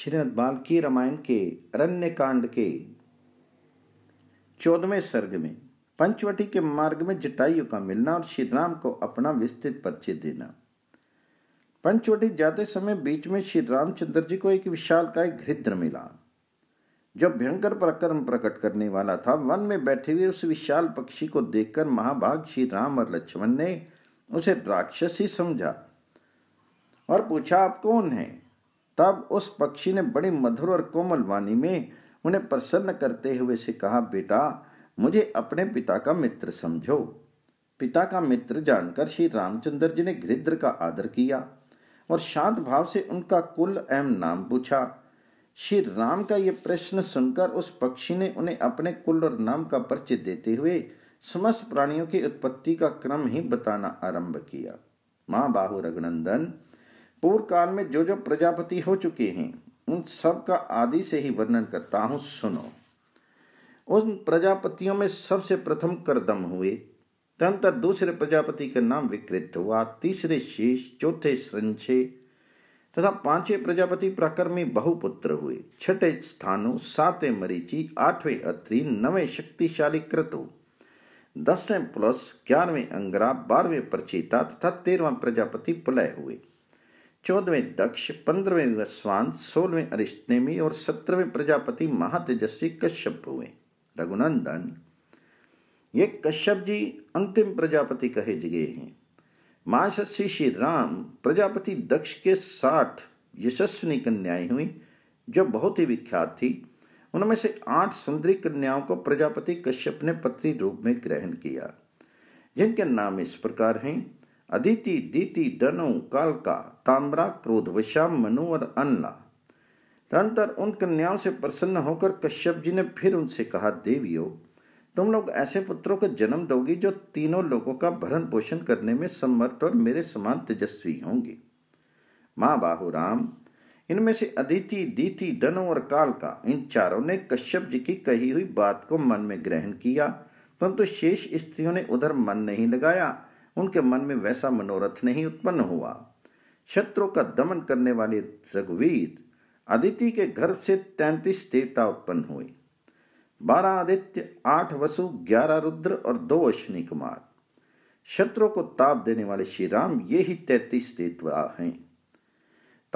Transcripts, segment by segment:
श्रीमद बाल्की रामायण के अरण्य कांड के चौदहवें सर्ग में पंचवटी के मार्ग में जटायु का मिलना और श्री राम को अपना विस्तृत परिचय देना पंचवटी जाते समय बीच में श्री रामचंद्र जी को एक विशाल का एक घृद्र मिला जो भयंकर प्रकरण प्रकट करने वाला था वन में बैठे हुए उस विशाल पक्षी को देखकर महाभाग श्री राम और लक्ष्मण ने उसे ही समझा और पूछा आप कौन हैं तब उस पक्षी ने बड़ी मधुर और कोमल वाणी में उन्हें प्रसन्न करते हुए से कहा बेटा मुझे अपने पिता का मित्र समझो पिता का मित्र जानकर श्री रामचंद्र जी ने गृद्र का आदर किया और शांत भाव से उनका कुल एवं नाम पूछा श्री राम का यह प्रश्न सुनकर उस पक्षी ने उन्हें अपने कुल और नाम का परिचय देते हुए समस्त प्राणियों की उत्पत्ति का क्रम ही बताना आरंभ किया माँ बाहू रघुनंदन पूर्व काल में जो जो प्रजापति हो चुके हैं उन सब का आदि से ही वर्णन करता हूं सुनो उन प्रजापतियों में सबसे प्रथम करदम हुए तदंतर दूसरे प्रजापति का नाम विकृत हुआ तीसरे शेष चौथे संशय तथा पांचवे प्रजापति प्राकर्मी बहुपुत्र हुए छठे स्थानु सातवें मरीचि आठवें अत्रि नवे शक्तिशाली क्रतु दसवें प्लस ग्यारहवें अंगरा बारहवें प्रचेता तथा तेरहवा प्रजापति प्रलय हुए चौदहवें दक्ष पंद्रहवें वस्वान सोलहवें अरिष्टनेमी और सत्रहवें प्रजापति महातेजस्वी कश्यप हुए रघुनंदन ये कश्यप जी अंतिम प्रजापति कहे जगे हैं महाशस्वी श्री राम प्रजापति दक्ष के साथ यशस्विनी कन्याएं हुई जो बहुत ही विख्यात थी उनमें से आठ सुंदरी कन्याओं को प्रजापति कश्यप ने पत्नी रूप में ग्रहण किया जिनके नाम इस प्रकार हैं अदिति दीति दनु कालका ताम्रा क्रोध वश्याम मनु और अन्ना तदंतर उन कन्याओं से प्रसन्न होकर कश्यप जी ने फिर उनसे कहा देवियों तुम लोग ऐसे पुत्रों को जन्म दोगी जो तीनों लोगों का भरण पोषण करने में समर्थ और मेरे समान तेजस्वी होंगे माँ बाहु राम इनमें से अदिति दीति दनु और काल का इन चारों ने कश्यप जी की कही हुई बात को मन में ग्रहण किया परंतु शेष स्त्रियों ने उधर मन नहीं लगाया उनके मन में वैसा मनोरथ नहीं उत्पन्न हुआ शत्रु का दमन करने वाले रघुवीर अदिति के घर से तैंतीस देवता उत्पन्न हुए बारह आदित्य आठ वसु ग्यारह रुद्र और दो अश्विनी कुमार शत्रु को ताप देने वाले श्री राम ये ही तैतीस देवता हैं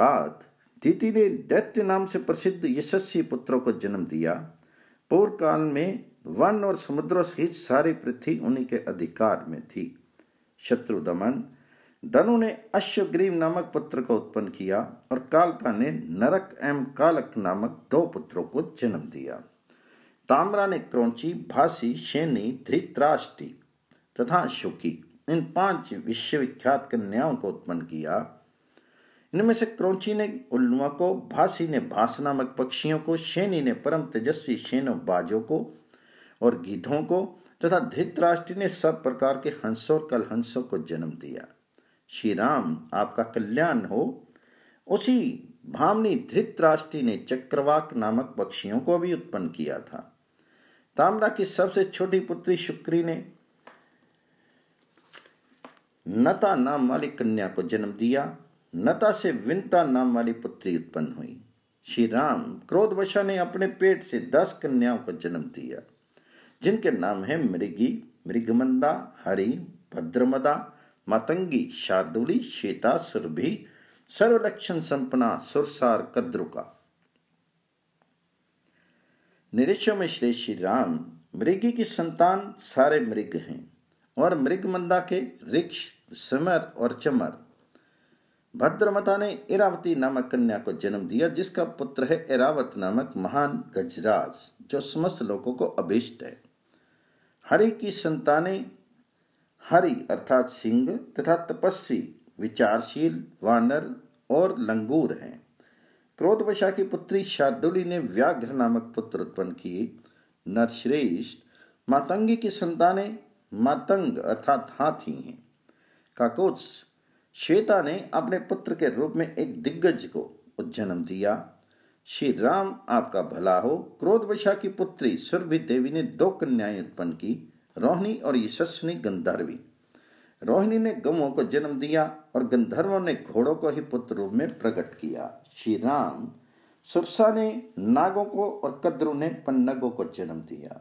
तात दीति ने दैत्य नाम से प्रसिद्ध यशस्वी पुत्रों को जन्म दिया पूर्व काल में वन और समुद्रों सहित सारी पृथ्वी उन्हीं के अधिकार में थी शत्रु दमन धनु ने अश्वग्रीव नामक पुत्र को उत्पन्न किया और कालका ने नरक एम कालक नामक दो पुत्रों को जन्म दिया ताम्रा ने क्रौची भासी शेनी धृतराष्ट्री तथा शुकी इन पांच विश्वविख्यात कन्याओं को उत्पन्न किया इनमें से क्रौची ने उल्लुआ को भासी ने भास नामक पक्षियों को शेनी ने परम तेजस्वी शेनो बाजों को और गीधों को तथा धृतराष्ट्र ने सब प्रकार के हंसों और कलहंसों को जन्म दिया श्री राम आपका कल्याण हो उसी भामनी धृतराष्ट्र ने चक्रवाक नामक पक्षियों को भी उत्पन्न किया था ताम्रा की सबसे छोटी पुत्री शुक्री ने नता नाम वाली कन्या को जन्म दिया नता से विनता नाम वाली पुत्री उत्पन्न हुई श्री राम क्रोधवशा ने अपने पेट से दस कन्याओं को जन्म दिया जिनके नाम हैं मृगी मृगमंदा हरि भद्रमदा मतंगी शार्दुली शेता सुरभि सर्वलक्षण संपना सुरसार कद्रुका निरीक्षों में श्री श्री राम मृगी की संतान सारे मृग हैं और मृगमंदा के रिक्ष समर और चमर भद्रमता ने इरावती नामक कन्या को जन्म दिया जिसका पुत्र है इरावत नामक महान गजराज जो समस्त लोगों को अभिष्ट है हरि की संतानें हरि अर्थात सिंह तथा तपस्वी विचारशील वानर और लंगूर हैं क्रोधवशा की पुत्री शार्दुली ने व्याघ्र नामक पुत्र उत्पन्न किए नरश्रेष्ठ मातंगी की संतानें मातंग अर्थात हाथी हैं काकोत्स श्वेता ने अपने पुत्र के रूप में एक दिग्गज को जन्म दिया श्री राम आपका भला हो क्रोधवशा की पुत्री सुरभि देवी ने दो कन्याएं उत्पन्न की रोहिणी और यशस्वनी गंधर्वी रोहिणी ने गमों को जन्म दिया और गंधर्वों ने घोड़ों को ही पुत्र रूप में प्रकट किया श्री राम सुरसा ने नागों को और कद्रु ने पन्नगों को जन्म दिया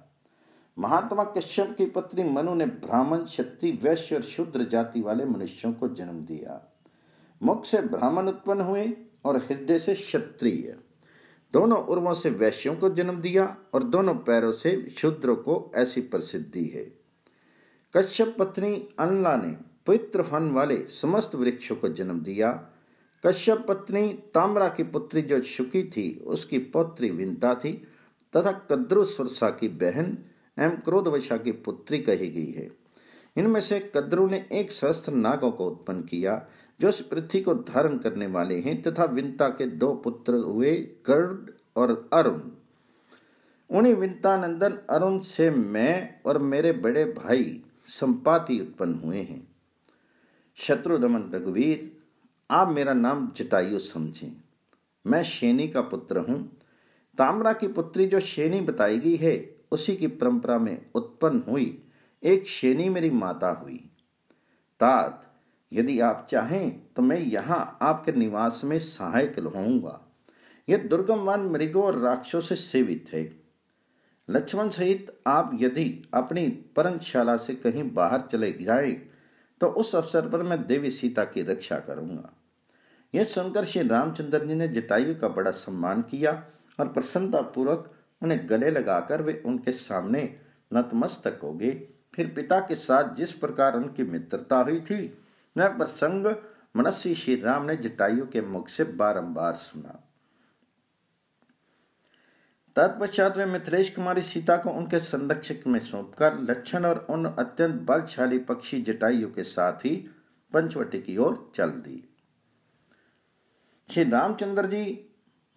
महात्मा कश्यप की पत्नी मनु ने ब्राह्मण क्षत्रि वैश्य और शुद्र जाति वाले मनुष्यों को जन्म दिया मुख से ब्राह्मण उत्पन्न हुए और हृदय से क्षत्रिय दोनों उर्वों से वैश्यों को जन्म दिया और दोनों पैरों से शुद्र को ऐसी प्रसिद्धि है कश्यप पत्नी अनला ने पवित्र फन वाले समस्त वृक्षों को जन्म दिया कश्यप पत्नी ताम्रा की पुत्री जो शुकी थी उसकी पौत्री विंता थी तथा कद्रुसुरसा की बहन एवं क्रोधवशा की पुत्री कही गई है इनमें से कद्रु ने एक सहस्त्र नागों को उत्पन्न किया जो इस पृथ्वी को धारण करने वाले हैं तथा विंता के दो पुत्र हुए गर्ड और अरुण उन्हीं विंतानंदन अरुण से मैं और मेरे बड़े भाई संपाति उत्पन्न हुए हैं शत्रु दमन रघुवीर आप मेरा नाम जटायु समझें मैं शेनी का पुत्र हूं ताम्रा की पुत्री जो शेनी बताई गई है उसी की परंपरा में उत्पन्न हुई एक शेनी मेरी माता हुई तात यदि आप चाहें तो मैं यहाँ आपके निवास में सहायक लहूंगा यह वन मृगों और राक्षों से सेवित है लक्ष्मण सहित आप यदि अपनी परंगशाला से कहीं बाहर चले जाए तो उस अवसर पर मैं देवी सीता की रक्षा करूंगा यह सुनकर श्री रामचंद्र जी ने जटायु का बड़ा सम्मान किया और प्रसन्नतापूर्वक उन्हें गले लगाकर वे उनके सामने नतमस्तक हो गए फिर पिता के साथ जिस प्रकार उनकी मित्रता हुई थी वह प्रसंग मनस्सी श्री राम ने जटायु के मुख से बारंबार सुना तत्पश्चात वे मिथिलेश कुमारी सीता को उनके संरक्षक में सौंपकर लक्षण और उन अत्यंत बलशाली पक्षी जटायु के साथ ही पंचवटी की ओर चल दी श्री रामचंद्र जी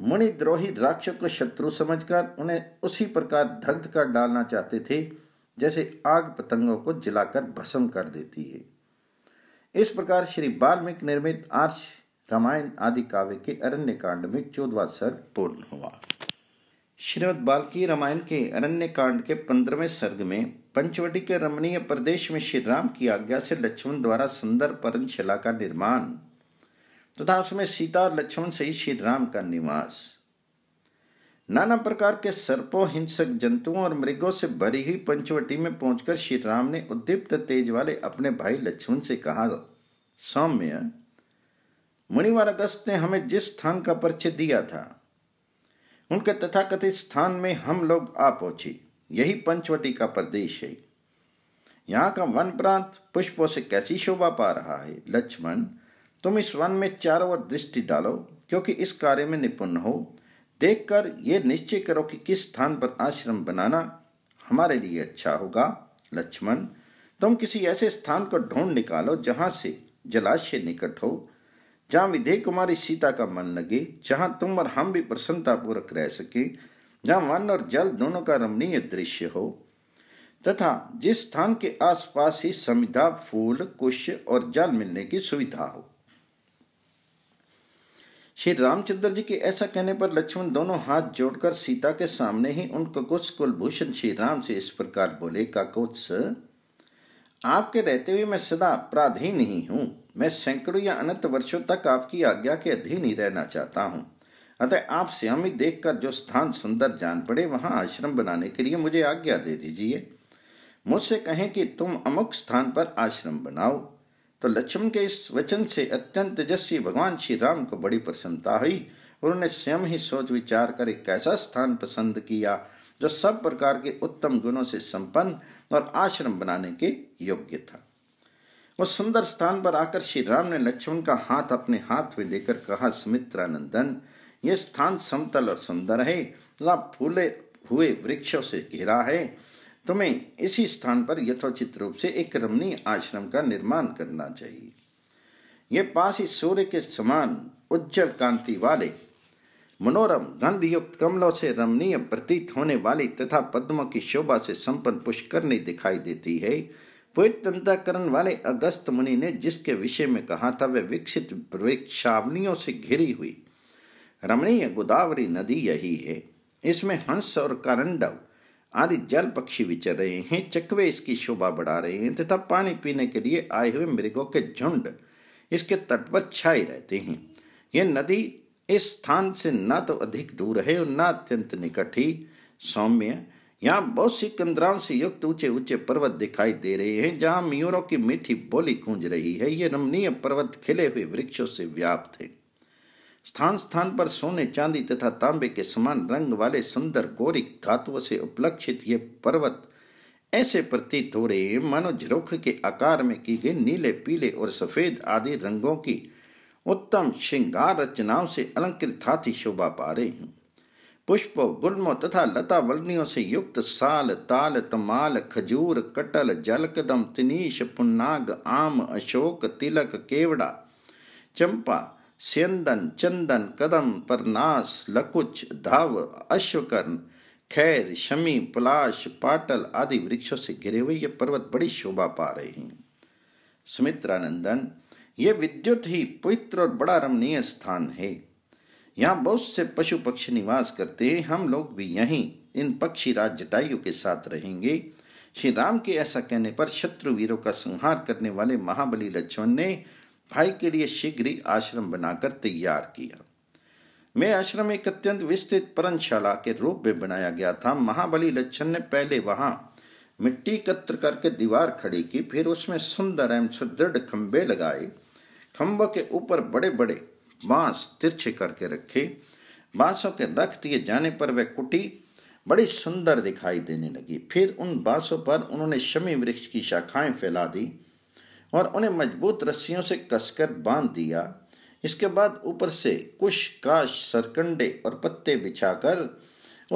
मणिद्रोही राक्षस को शत्रु समझकर उन्हें उसी प्रकार दग्ध कर डालना चाहते थे जैसे आग पतंगों को जलाकर भस्म कर देती है इस प्रकार श्री बाल्मीकि निर्मित आर्ष रामायण आदि काव्य के अरण्य कांड में चौदवा सर्ग पूर्ण हुआ श्रीमद बाल्की रामायण के अरण्य कांड के पंद्रहवें सर्ग में पंचवटी के रमणीय प्रदेश में श्री राम की आज्ञा से लक्ष्मण द्वारा सुंदर परंशिला का निर्माण तो तथा उसमें सीता और लक्ष्मण सहित श्री राम का निवास नाना प्रकार के सर्पों हिंसक जंतुओं और मृगों से भरी हुई पंचवटी में पहुंचकर श्री राम ने उद्दीप्त तेज वाले अपने भाई लक्ष्मण से कहा सौम्य मुनिवार अगस्त ने हमें जिस स्थान का परिचय दिया था उनके तथाकथित स्थान में हम लोग आ पहुंचे यही पंचवटी का प्रदेश है यहाँ का वन प्रांत पुष्पों से कैसी शोभा पा रहा है लक्ष्मण तुम इस वन में चारों ओर दृष्टि डालो क्योंकि इस कार्य में निपुण हो देखकर ये निश्चय करो कि किस स्थान पर आश्रम बनाना हमारे लिए अच्छा होगा लक्ष्मण तुम किसी ऐसे स्थान को ढूंढ निकालो जहाँ से जलाशय निकट हो जहाँ विधेय कुमारी सीता का मन लगे जहाँ तुम और हम भी प्रसन्नतापूर्वक रह सके जहाँ वन और जल दोनों का रमणीय दृश्य हो तथा जिस स्थान के आसपास ही समिधा फूल कुश और जल मिलने की सुविधा हो श्री रामचंद्र जी के ऐसा कहने पर लक्ष्मण दोनों हाथ जोड़कर सीता के सामने ही उन ककुत्स कुलभूषण श्री राम से इस प्रकार बोले काकुत्स आपके रहते हुए मैं सदा अपराधीन ही हूँ मैं सैकड़ों या अनंत वर्षों तक आपकी आज्ञा के अधीन ही रहना चाहता हूँ अतः आप देख देखकर जो स्थान सुंदर जान पड़े वहाँ आश्रम बनाने के लिए मुझे आज्ञा दे दीजिए मुझसे कहें कि तुम अमुक स्थान पर आश्रम बनाओ तो लक्ष्मण के इस वचन से अत्यंत तेजस्वी भगवान श्री राम को बड़ी प्रसन्नता हुई उन्होंने स्वयं ही सोच विचार कर एक ऐसा स्थान पसंद किया जो सब प्रकार के उत्तम गुणों से संपन्न और आश्रम बनाने के योग्य था उस सुंदर स्थान पर आकर श्री राम ने लक्ष्मण का हाथ अपने हाथ में लेकर कहा नंदन ये स्थान समतल और सुंदर है तथा फूले हुए वृक्षों से घिरा है तुम्हें इसी स्थान पर यथोचित रूप से एक रमणीय आश्रम का निर्माण करना चाहिए यह पास ही सूर्य के समान उज्जवल कांति वाले मनोरम गंधयुक्त कमलों से रमणीय प्रतीत होने वाली तथा पद्मों की शोभा से संपन्न पुष्करणी दिखाई देती है पवित्र अंताकरण वाले अगस्त मुनि ने जिसके विषय में कहा था वह विकसित वृक्षावलियों से घिरी हुई रमणीय गोदावरी नदी यही है इसमें हंस और करंडव आदि जल पक्षी विचर रहे हैं चकवे इसकी शोभा बढ़ा रहे हैं तथा पानी पीने के लिए आए हुए मृगों के झुंड इसके तट पर छाए रहते हैं यह नदी इस स्थान से न तो अधिक दूर है और न अत्यंत निकट ही सौम्य यहाँ बहुत सी कंदराओं से युक्त ऊंचे ऊंचे पर्वत दिखाई दे रहे हैं जहाँ मयूरों की मीठी बोली गूंज रही है ये रमणीय पर्वत खिले हुए वृक्षों से व्याप्त है स्थान स्थान पर सोने चांदी तथा तांबे के समान रंग वाले सुंदर गोरिक धातुओं से उपलक्षित ये पर्वत ऐसे प्रतीत हो रहे मानो झरोख के आकार में की गई नीले पीले और सफेद आदि रंगों की उत्तम श्रृंगार रचनाओं से अलंकृत हाथी शोभा पा रहे हैं पुष्पों गुलमो तथा लता वलनियों से युक्त साल ताल तमाल खजूर कटल जलकदम तिनीश पुन्नाग आम अशोक तिलक केवड़ा चंपा सेंदन चंदन कदम परनास लकुच धाव अश्वकर्ण खैर शमी पलाश पाटल आदि वृक्षों से घिरे हुए ये पर्वत बड़ी शोभा पा रहे हैं सुमित्रानंदन ये विद्युत ही पवित्र और बड़ा रमणीय स्थान है यहाँ बहुत से पशु पक्षी निवास करते हैं हम लोग भी यहीं इन पक्षी राज जटायु के साथ रहेंगे श्री राम के ऐसा कहने पर शत्रु वीरों का संहार करने वाले महाबली लक्ष्मण ने भाई के लिए शीघ्र ही आश्रम बनाकर तैयार किया मैं आश्रम एक अत्यंत विस्तृत पर्णशाला के रूप में बनाया गया था महाबली लक्षण ने पहले वहां मिट्टी एकत्र करके दीवार खड़ी की फिर उसमें सुंदर एवं सुदृढ़ खंबे लगाए खंभों के ऊपर बड़े बड़े बांस तिरछे करके रखे बांसों के रख दिए जाने पर वे कुटी बड़ी सुंदर दिखाई देने लगी फिर उन बांसों पर उन्होंने शमी वृक्ष की शाखाएं फैला दी और उन्हें मजबूत रस्सियों से कसकर बांध दिया इसके बाद ऊपर से कुश काश सरकंडे और पत्ते बिछाकर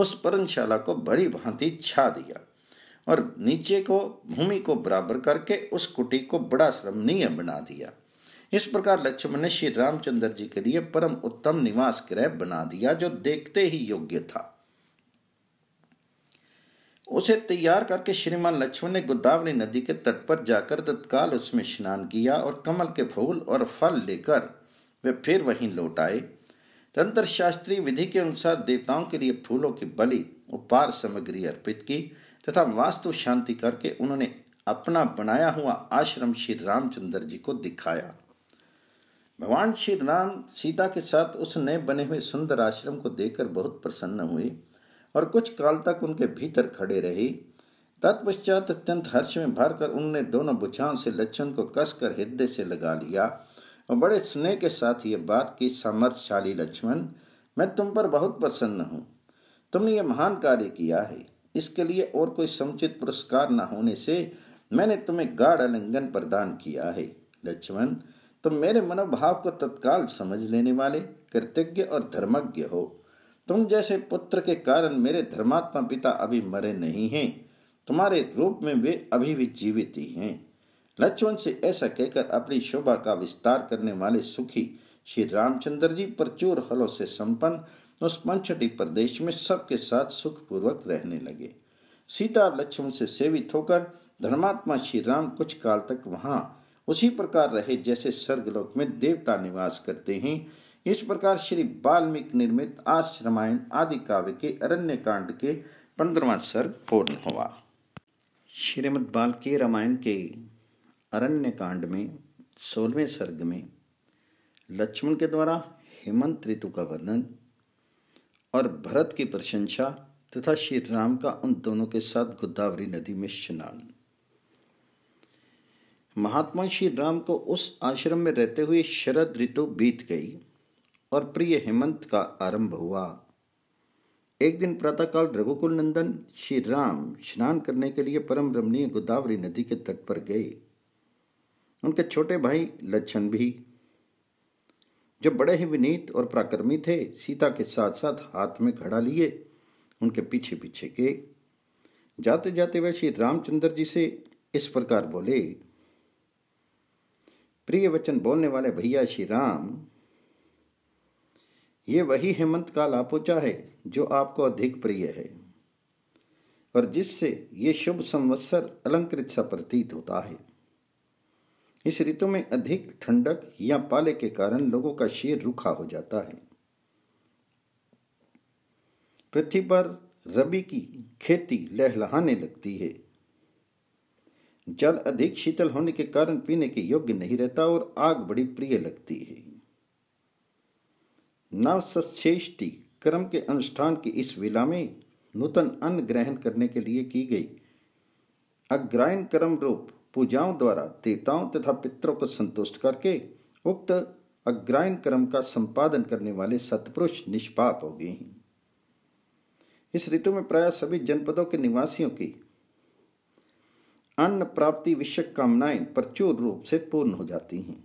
उस पर्णशाला को बड़ी भांति छा दिया और नीचे को भूमि को बराबर करके उस कुटी को बड़ा श्रमणीय बना दिया इस प्रकार लक्ष्मण ने श्री रामचंद्र जी के लिए परम उत्तम निवास गृह बना दिया जो देखते ही योग्य था उसे तैयार करके श्रीमान लक्ष्मण ने गोदावरी नदी के तट पर जाकर तत्काल उसमें स्नान किया और कमल के फूल और फल लेकर वे फिर वहीं लौट आए तंत्र शास्त्रीय विधि के अनुसार देवताओं के लिए फूलों की बलि उपहार सामग्री अर्पित की तथा वास्तु शांति करके उन्होंने अपना बनाया हुआ आश्रम श्री रामचंद्र जी को दिखाया भगवान श्री राम सीता के साथ उस नए बने हुए सुंदर आश्रम को देखकर बहुत प्रसन्न हुए और कुछ काल तक उनके भीतर खड़े रहे तत्पश्चात अत्यंत हर्ष में भरकर उनने दोनों बुछाओं से लक्षण को कसकर हृदय से लगा लिया और बड़े स्नेह के साथ ये बात की सामर्थ्यशाली लक्ष्मण मैं तुम पर बहुत प्रसन्न हूँ तुमने ये महान कार्य किया है इसके लिए और कोई समुचित पुरस्कार न होने से मैंने तुम्हें गाढ़ आलिंगन प्रदान किया है लक्ष्मण तुम मेरे मनोभाव को तत्काल समझ लेने वाले कृतज्ञ और धर्मज्ञ हो तुम जैसे पुत्र के कारण मेरे धर्मात्मा पिता अभी मरे नहीं हैं तुम्हारे रूप में वे अभी भी जीवित ही हैं लक्ष्मण से ऐसा कहकर अपनी शोभा का विस्तार करने वाले सुखी श्री रामचंद्र जी प्रचुर हलों से संपन्न उस पंचटी प्रदेश में सबके साथ सुखपूर्वक रहने लगे सीता लक्ष्मण से सेवित होकर धर्मात्मा श्री राम कुछ काल तक वहाँ उसी प्रकार रहे जैसे स्वर्गलोक में देवता निवास करते हैं इस प्रकार श्री वाल्मीकि निर्मित आश रामायण आदि काव्य के अरण्य कांड के पंद्रवा सर्ग पूर्ण हुआ श्रीमद वाल्मीकि रामायण के अरण्य कांड में सोलहवें सर्ग में लक्ष्मण के द्वारा हेमंत ऋतु का वर्णन और भरत की प्रशंसा तथा श्री राम का उन दोनों के साथ गोदावरी नदी में स्नान महात्मा श्री राम को उस आश्रम में रहते हुए शरद ऋतु बीत गई और प्रिय हेमंत का आरंभ हुआ एक दिन प्रातःकाल रघुकुल नंदन श्री राम स्नान करने के लिए परम रमणीय गोदावरी नदी के तट पर गए उनके छोटे भाई लच्छन भी जो बड़े ही विनीत और पराक्रमी थे सीता के साथ साथ हाथ में घड़ा लिए उनके पीछे पीछे गए जाते जाते वह श्री रामचंद्र जी से इस प्रकार बोले प्रिय वचन बोलने वाले भैया श्री राम ये वही हेमंत का लापोचा है जो आपको अधिक प्रिय है और जिससे ये शुभ संवत्सर अलंकृत सा प्रतीत होता है इस ऋतु में अधिक ठंडक या पाले के कारण लोगों का शेर रुखा हो जाता है पृथ्वी पर रबी की खेती लहलहाने लगती है जल अधिक शीतल होने के कारण पीने के योग्य नहीं रहता और आग बड़ी प्रिय लगती है नवसष्ठी क्रम के अनुष्ठान की इस विला में नूतन अन्न ग्रहण करने के लिए की गई अग्रायन क्रम रूप पूजाओं द्वारा देवताओं तथा पितरों को संतुष्ट करके उक्त अग्रायन क्रम का संपादन करने वाले सतपुरुष निष्पाप हो गए हैं इस ऋतु में प्राय सभी जनपदों के निवासियों की अन्न प्राप्ति विषय कामनाएं प्रचुर रूप से पूर्ण हो जाती हैं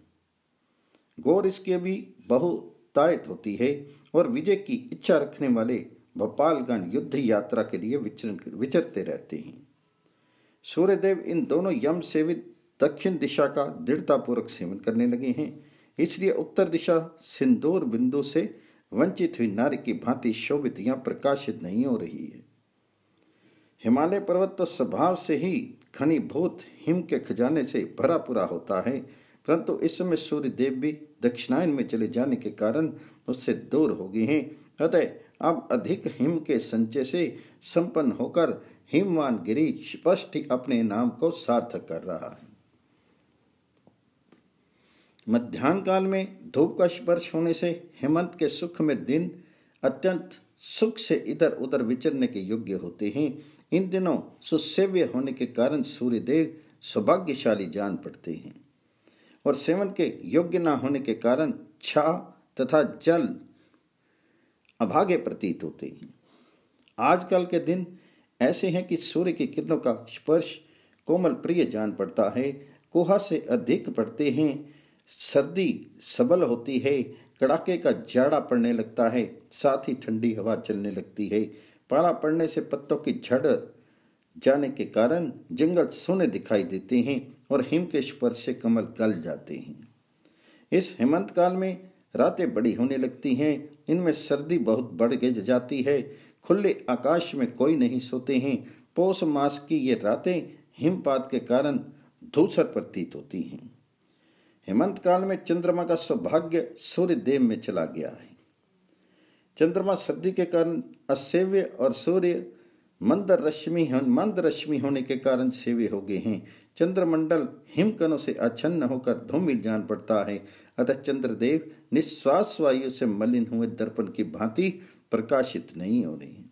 गौर इसके भी बहु प्रोत्साहित होती है और विजय की इच्छा रखने वाले भोपालगण युद्ध यात्रा के लिए विचरण विचरते रहते हैं सूर्यदेव इन दोनों यम सेवित दक्षिण दिशा का दृढ़तापूर्वक सेवन करने लगे हैं इसलिए उत्तर दिशा सिंदूर बिंदु से वंचित हुई नारी की भांति शोभित या प्रकाशित नहीं हो रही है हिमालय पर्वत तो स्वभाव से ही घनीभूत हिम के खजाने से भरा पूरा होता है परंतु इस समय सूर्य देव भी दक्षिणायन में चले जाने के कारण उससे दूर हो गए हैं अतः अब अधिक हिम के संचय से संपन्न होकर हिमवान गिरी स्पष्ट अपने नाम को सार्थक कर रहा है मध्यान्ह काल में धूप का स्पर्श होने से हेमंत के सुख में दिन अत्यंत सुख से इधर उधर विचरने के योग्य होते हैं इन दिनों सुसेव्य होने के कारण सूर्यदेव सौभाग्यशाली जान पड़ते हैं और सेवन के योग्य न होने के कारण छा तथा जल अभागे प्रतीत होते हैं आजकल के दिन ऐसे हैं कि सूर्य की किरणों का स्पर्श कोमल प्रिय जान पड़ता है कोहा से अधिक पड़ते हैं सर्दी सबल होती है कड़ाके का जाड़ा पड़ने लगता है साथ ही ठंडी हवा चलने लगती है पारा पड़ने से पत्तों की झड़ जाने के कारण जंगल सोने दिखाई देते हैं और हिम के स्पर्श से कमल गल जाते हैं इस हेमंत काल में रातें बड़ी होने लगती हैं इनमें सर्दी बहुत बढ़ गई जाती है खुले आकाश में कोई नहीं सोते हैं पौष मास की ये रातें हिमपात के कारण धूसर प्रतीत होती हैं हेमंत काल में चंद्रमा का सौभाग्य सूर्य देव में चला गया है चंद्रमा सर्दी के कारण असेव्य और सूर्य मंद रश्मि मंद रश्मि होने के कारण सेव्य हो गए हैं चंद्रमंडल हिमकणों से अछन्न होकर धूमिल जान पड़ता है अतः चंद्रदेव निश्वास वायु से मलिन हुए दर्पण की भांति प्रकाशित नहीं हो रही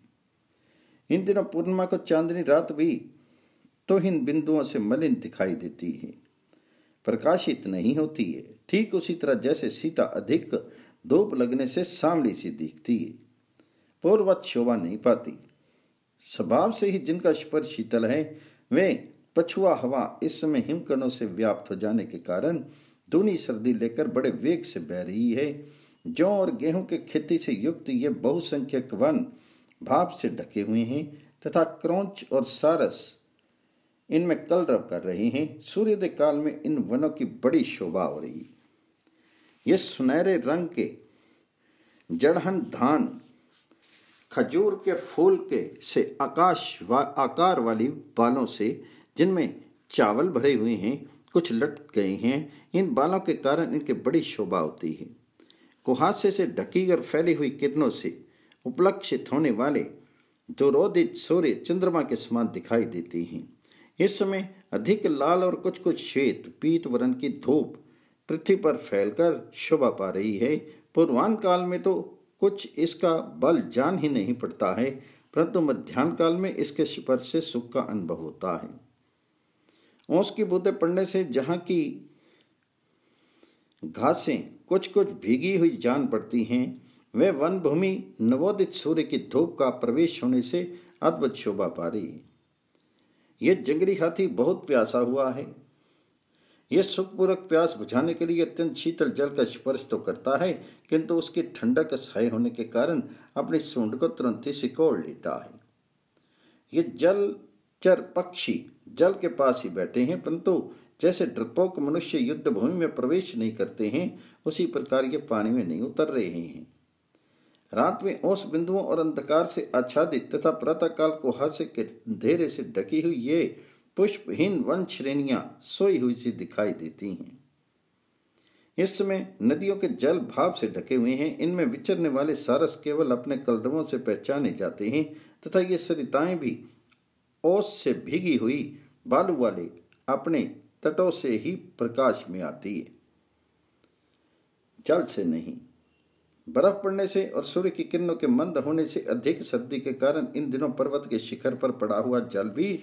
इन दिनों पूर्णिमा को चांदनी रात भी तो इन बिंदुओं से मलिन दिखाई देती है प्रकाशित नहीं होती है ठीक उसी तरह जैसे सीता अधिक धूप लगने से सामली सी दिखती है पूर्वत शोभा नहीं पाती स्वभाव से ही जिनका स्पर्श शीतल है वे पछुआ हवा इस समय हिमकणों से व्याप्त हो जाने के कारण दूनी सर्दी लेकर बड़े वेग से बह रही है जौ और गेहूं के खेती से युक्त ये बहुसंख्यक वन भाप से ढके हुए हैं तथा क्रौच और सारस इनमें कलरव कर रहे हैं सूर्योदय काल में इन वनों की बड़ी शोभा हो रही ये सुनहरे रंग के जड़हन धान खजूर के फूल के से आकाश वा, आकार वाली बालों से जिनमें चावल भरे हुए हैं कुछ लट गए हैं इन बालों के कारण इनके बड़ी शोभा होती है कुहासे से ढकी और फैली हुई किरणों से उपलक्षित होने वाले जो रोदित सूर्य चंद्रमा के समान दिखाई देते हैं इस समय अधिक लाल और कुछ कुछ श्वेत पीत वर्ण की धूप पृथ्वी पर फैलकर शोभा पा रही है पूर्वान काल में तो कुछ इसका बल जान ही नहीं पड़ता है परंतु मध्यान्ह काल में इसके स्पर्श से सुख का अनुभव होता है ओस की बूंदे पड़ने से जहां की घासें कुछ कुछ भीगी हुई जान पड़ती हैं वे वन भूमि नवोदित सूर्य की धूप का प्रवेश होने से अद्भुत शोभा पा रही है यह जंगली हाथी बहुत प्यासा हुआ है यह सुखपूर्वक प्यास बुझाने के लिए अत्यंत शीतल जल का स्पर्श तो करता है किंतु उसकी ठंडक सहाय होने के कारण अपनी सूंड को तुरंत ही सिकोड़ लेता है यह चर पक्षी जल के पास ही बैठे हैं परंतु जैसे डरपोक मनुष्य युद्ध भूमि में प्रवेश नहीं करते हैं उसी प्रकार ये पानी में नहीं उतर रहे हैं रात में ओस बिंदुओं और अंधकार से आच्छादित तथा प्रातःकाल को हास्य के अंधेरे से ढकी हुई ये पुष्पहीन वन श्रेणियां सोई हुई सी दिखाई देती हैं इस समय नदियों के जल भाव से ढके हुए हैं इनमें विचरने वाले सारस केवल अपने कलरवों से पहचाने जाते हैं तथा ये सरिताएं भी ओस से भीगी हुई बालू वाले अपने तटों से ही प्रकाश में आती है जल से नहीं बर्फ पड़ने से और सूर्य की किरणों के मंद होने से अधिक सर्दी के कारण इन दिनों पर्वत के शिखर पर पड़ा हुआ जल भी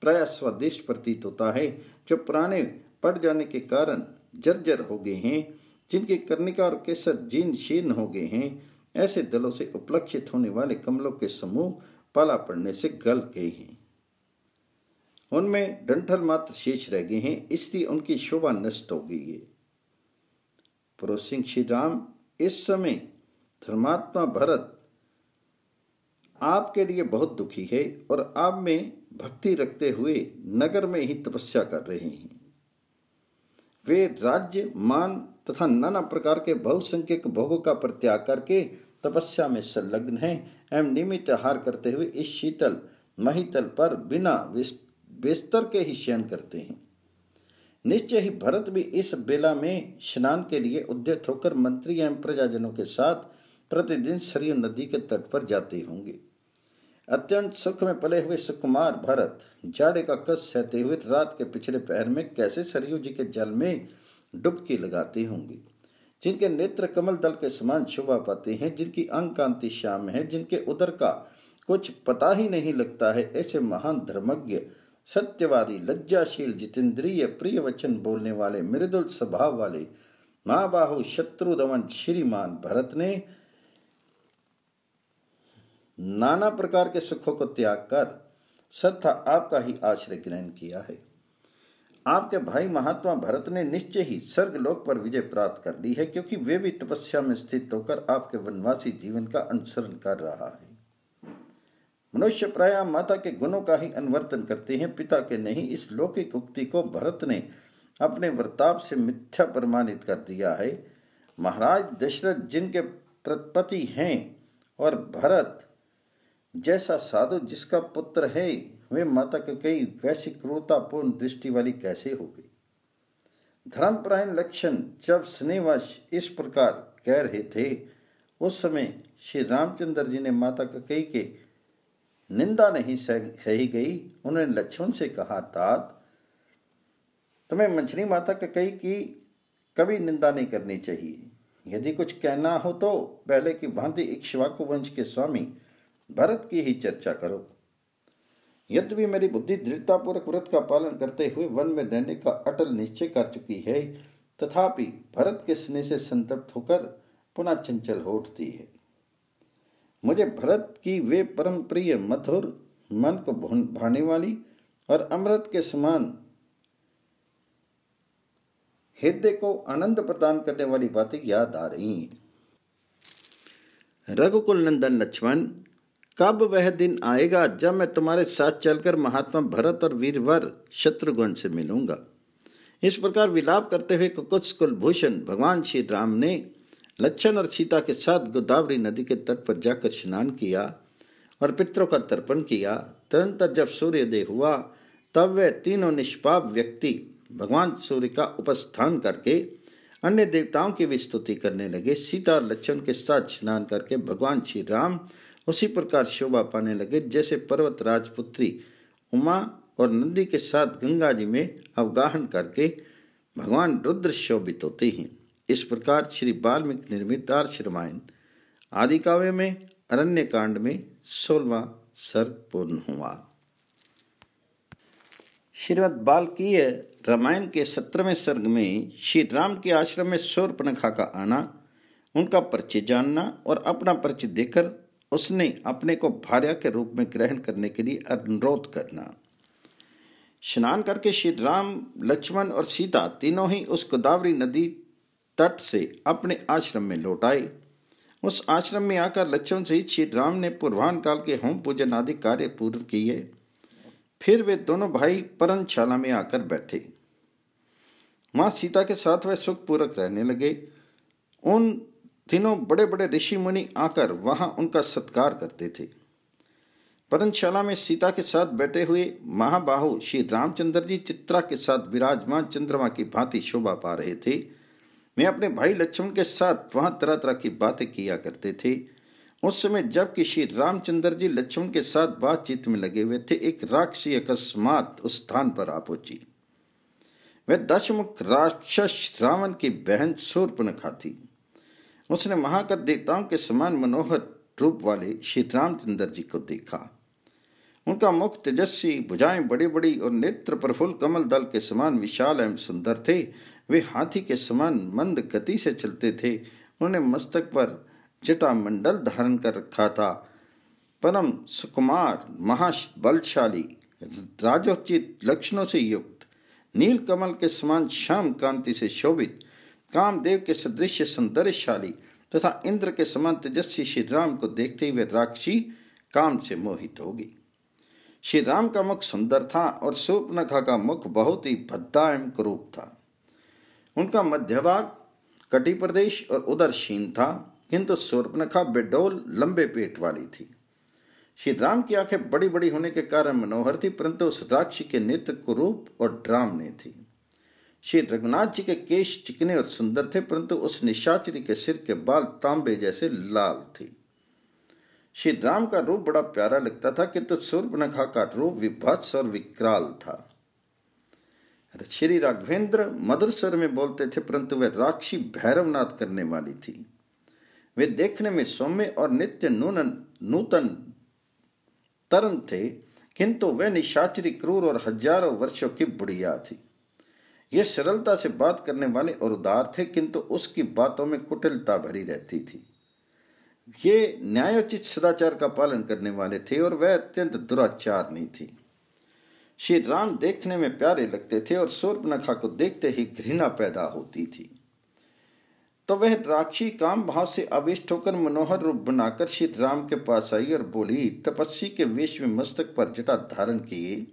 प्राय स्वादिष्ट प्रतीत होता है जो पुराने पड़ जाने के कारण जर्जर हो गए हैं जिनके कर्णिका और केसर जीन शीर्ण हो गए हैं ऐसे दलों से उपलक्षित होने वाले कमलों के समूह पाला पड़ने से गल गए हैं उनमें डंठल मात्र शेष रह गए हैं इसलिए उनकी शोभा नष्ट हो गई है पुरुष श्री राम इस समय धर्मात्मा भरत आपके लिए बहुत दुखी है और आप में भक्ति रखते हुए नगर में ही तपस्या कर रहे हैं वे राज्य मान तथा नाना प्रकार के बहुसंख्यक भोगों का प्रत्याग करके तपस्या में संलग्न हैं एवं नियमित आहार करते हुए इस शीतल महीतल पर बिना विस्त बेस्तर के ही शयन करते हैं निश्चय ही भरत भी इस बेला में स्नान के लिए उद्यत होकर मंत्री एवं प्रजाजनों के साथ प्रतिदिन सरयू नदी के तट पर जाते होंगे अत्यंत सुख में पले हुए सुकुमार भरत जाड़े का कस सहते हुए रात के पिछले पहर में कैसे सरयू जी के जल में डुबकी लगाते होंगे जिनके नेत्र कमल दल के समान शोभा पाते हैं जिनकी अंग कांति श्याम है जिनके उदर का कुछ पता ही नहीं लगता है ऐसे महान धर्मज्ञ सत्यवादी लज्जाशील जितेंद्रिय प्रिय वचन बोलने वाले मृदुल स्वभाव वाले महाबाहु शत्रु दमन श्रीमान भरत ने नाना प्रकार के सुखों को त्याग कर सत्ता आपका ही आश्रय ग्रहण किया है आपके भाई महात्मा भरत ने निश्चय ही स्वर्ग लोक पर विजय प्राप्त कर ली है क्योंकि वे भी तपस्या में स्थित होकर आपके वनवासी जीवन का अनुसरण कर रहा है मनुष्य प्राय माता के गुणों का ही अनुवर्तन करते हैं पिता के नहीं इस लौकिक उक्ति को भरत ने अपने वर्ताव से मिथ्या प्रमाणित कर दिया है महाराज दशरथ जिनके प्रतिपति हैं और भरत जैसा साधु जिसका पुत्र है वे माता के कई वैसी क्रूरतापूर्ण दृष्टि वाली कैसे हो गई धर्मपरायण लक्षण जब स्नेहवश इस प्रकार कह रहे थे उस समय श्री रामचंद्र जी ने माता ककई के निंदा नहीं सही गई उन्होंने लक्ष्मण से कहा तात तुम्हें मछली माता का कही कि कभी निंदा नहीं करनी चाहिए यदि कुछ कहना हो तो पहले की भांति इक्ष्वाकु वंश के स्वामी भरत की ही चर्चा करो यद्यपि मेरी बुद्धि दृढ़तापूर्वक व्रत का पालन करते हुए वन में रहने का अटल निश्चय कर चुकी है तथापि भरत के स्नेह से संतप्त होकर पुनः चंचल हो उठती है मुझे भरत की वे परम प्रिय मधुर मन को भाने वाली और अमृत के समान हृदय को आनंद प्रदान करने वाली बातें याद आ रही हैं रघुकुल नंदन लक्ष्मण कब वह दिन आएगा जब मैं तुम्हारे साथ चलकर महात्मा भरत और वीरवर शत्रुघ्न से मिलूंगा इस प्रकार विलाप करते हुए कुछ कुलभूषण भगवान श्री राम ने लच्छन और सीता के साथ गोदावरी नदी के तट पर जाकर स्नान किया और पितरों का तर्पण किया तरंतर जब सूर्योदय हुआ तब वे तीनों निष्पाप व्यक्ति भगवान सूर्य का उपस्थान करके अन्य देवताओं की भी स्तुति करने लगे सीता और लक्ष्मण के साथ स्नान करके भगवान श्री राम उसी प्रकार शोभा पाने लगे जैसे पर्वत राजपुत्री उमा और नंदी के साथ गंगा जी में अवगाहन करके भगवान रुद्र शोभित होते हैं इस प्रकार श्री वाल्मीकि निर्मित आर्ष रामायण आदि काव्य में अरण्य कांड में सोलवा सर्ग पूर्ण हुआ श्रीमद बाल्कीय रामायण के सत्रहवें सर्ग में श्री राम के आश्रम में पनखा का आना उनका परिचय जानना और अपना परिचय देकर उसने अपने को भार्या के रूप में ग्रहण करने के लिए अनुरोध करना स्नान करके श्री राम लक्ष्मण और सीता तीनों ही उस गोदावरी नदी तट से अपने आश्रम में लौट आए उस आश्रम में आकर लक्ष्मण सहित श्री राम ने पूर्वान काल के होम पूजन आदि कार्य पूर्व किए फिर वे दोनों भाई परनशाला में आकर बैठे माँ सीता के साथ वह सुखपूर्वक रहने लगे उन तीनों बड़े बड़े ऋषि मुनि आकर वहां उनका सत्कार करते थे परमशाला में सीता के साथ बैठे हुए महाबाहु श्री रामचंद्र जी चित्रा के साथ विराजमान चंद्रमा की भांति शोभा पा रहे थे मैं अपने भाई लक्ष्मण के साथ वहां तरह तरह की बातें किया करते थे उस समय जबकि श्री रामचंद्र जी लक्ष्मण के साथ बातचीत में लगे हुए थे एक राक्षसी अकस्मात उस स्थान पर आ पहुंची वह दशमुख राक्षस रावण की बहन सूर्पनखा थी उसने महाकर देवताओं के समान मनोहर रूप वाले श्री रामचंद्र जी को देखा उनका मुख तेजस्वी भुजाएं बड़ी बड़ी और नेत्र प्रफुल्ल कमल दल के समान विशाल एवं सुंदर थे वे हाथी के समान मंद गति से चलते थे उन्होंने मस्तक पर जटा मंडल धारण कर रखा था परम सुकुमार महाबलशाली राजोचित लक्षणों से युक्त नील कमल के समान श्याम कांति से शोभित कामदेव के सदृश सौंदर्यशाली तथा इंद्र के समान तेजस्वी श्री राम को देखते हुए राक्षी काम से मोहित होगी श्री राम का मुख सुंदर था और सुपनखा का मुख बहुत ही भद्दा एवं क्रूप था उनका मध्य भाग कटी प्रदेश और उदरशीन था किंतु स्वर्पनखा बेडोल लंबे पेट वाली थी श्री राम की आंखें बड़ी बड़ी होने के कारण मनोहर थी परंतु उस राक्षी के नेत्र कुरूप और ड्रामने थी श्री रघुनाथ जी के केश चिकने और सुंदर थे परंतु उस निशाचरी के सिर के बाल तांबे जैसे लाल थे श्री राम का रूप बड़ा प्यारा लगता था किंतु तो सूर्पनखा का रूप विभत्स और विकराल था श्री राघवेंद्र मदरसर में बोलते थे परंतु वह राक्षी भैरवनाथ करने वाली थी वे देखने में सौम्य और नित्य नूनन नूतन तरुण थे किंतु वह निशाचरी क्रूर और हजारों वर्षों की बुढ़िया थी ये सरलता से बात करने वाले और उदार थे किंतु उसकी बातों में कुटिलता भरी रहती थी ये न्यायोचित सदाचार का पालन करने वाले थे और वह अत्यंत दुराचार नहीं थी श्री राम देखने में प्यारे लगते थे और सूर्पनखा को देखते ही घृणा पैदा होती थी तो वह राक्षी काम भाव से अविष्ट होकर मनोहर रूप बनाकर श्री राम के पास आई और बोली तपस्वी के वेश में मस्तक पर जटा धारण किए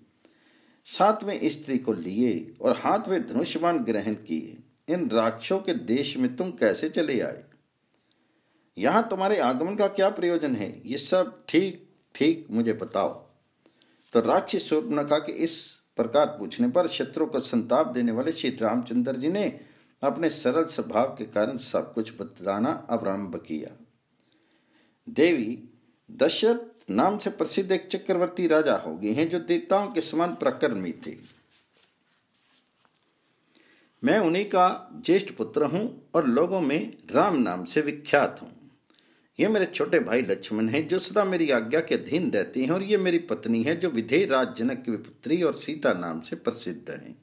साथ में स्त्री को लिए और हाथ में धनुष्यमान ग्रहण किए इन राक्षों के देश में तुम कैसे चले आए यहां तुम्हारे आगमन का क्या प्रयोजन है ये सब ठीक ठीक मुझे बताओ तो राक्षस स्वरूप ने कहा कि इस प्रकार पूछने पर शत्रु को संताप देने वाले श्री रामचंद्र जी ने अपने सरल स्वभाव के कारण सब कुछ बताना आरंभ किया देवी दशरथ नाम से प्रसिद्ध एक चक्रवर्ती राजा हो गए हैं जो देवताओं के समान प्रकर्मी थे मैं उन्हीं का ज्येष्ठ पुत्र हूं और लोगों में राम नाम से विख्यात हूं ये मेरे छोटे भाई लक्ष्मण हैं जो सदा मेरी आज्ञा के अधीन रहती हैं और ये मेरी पत्नी है जो विधेय राज जनक की पुत्री और सीता नाम से प्रसिद्ध हैं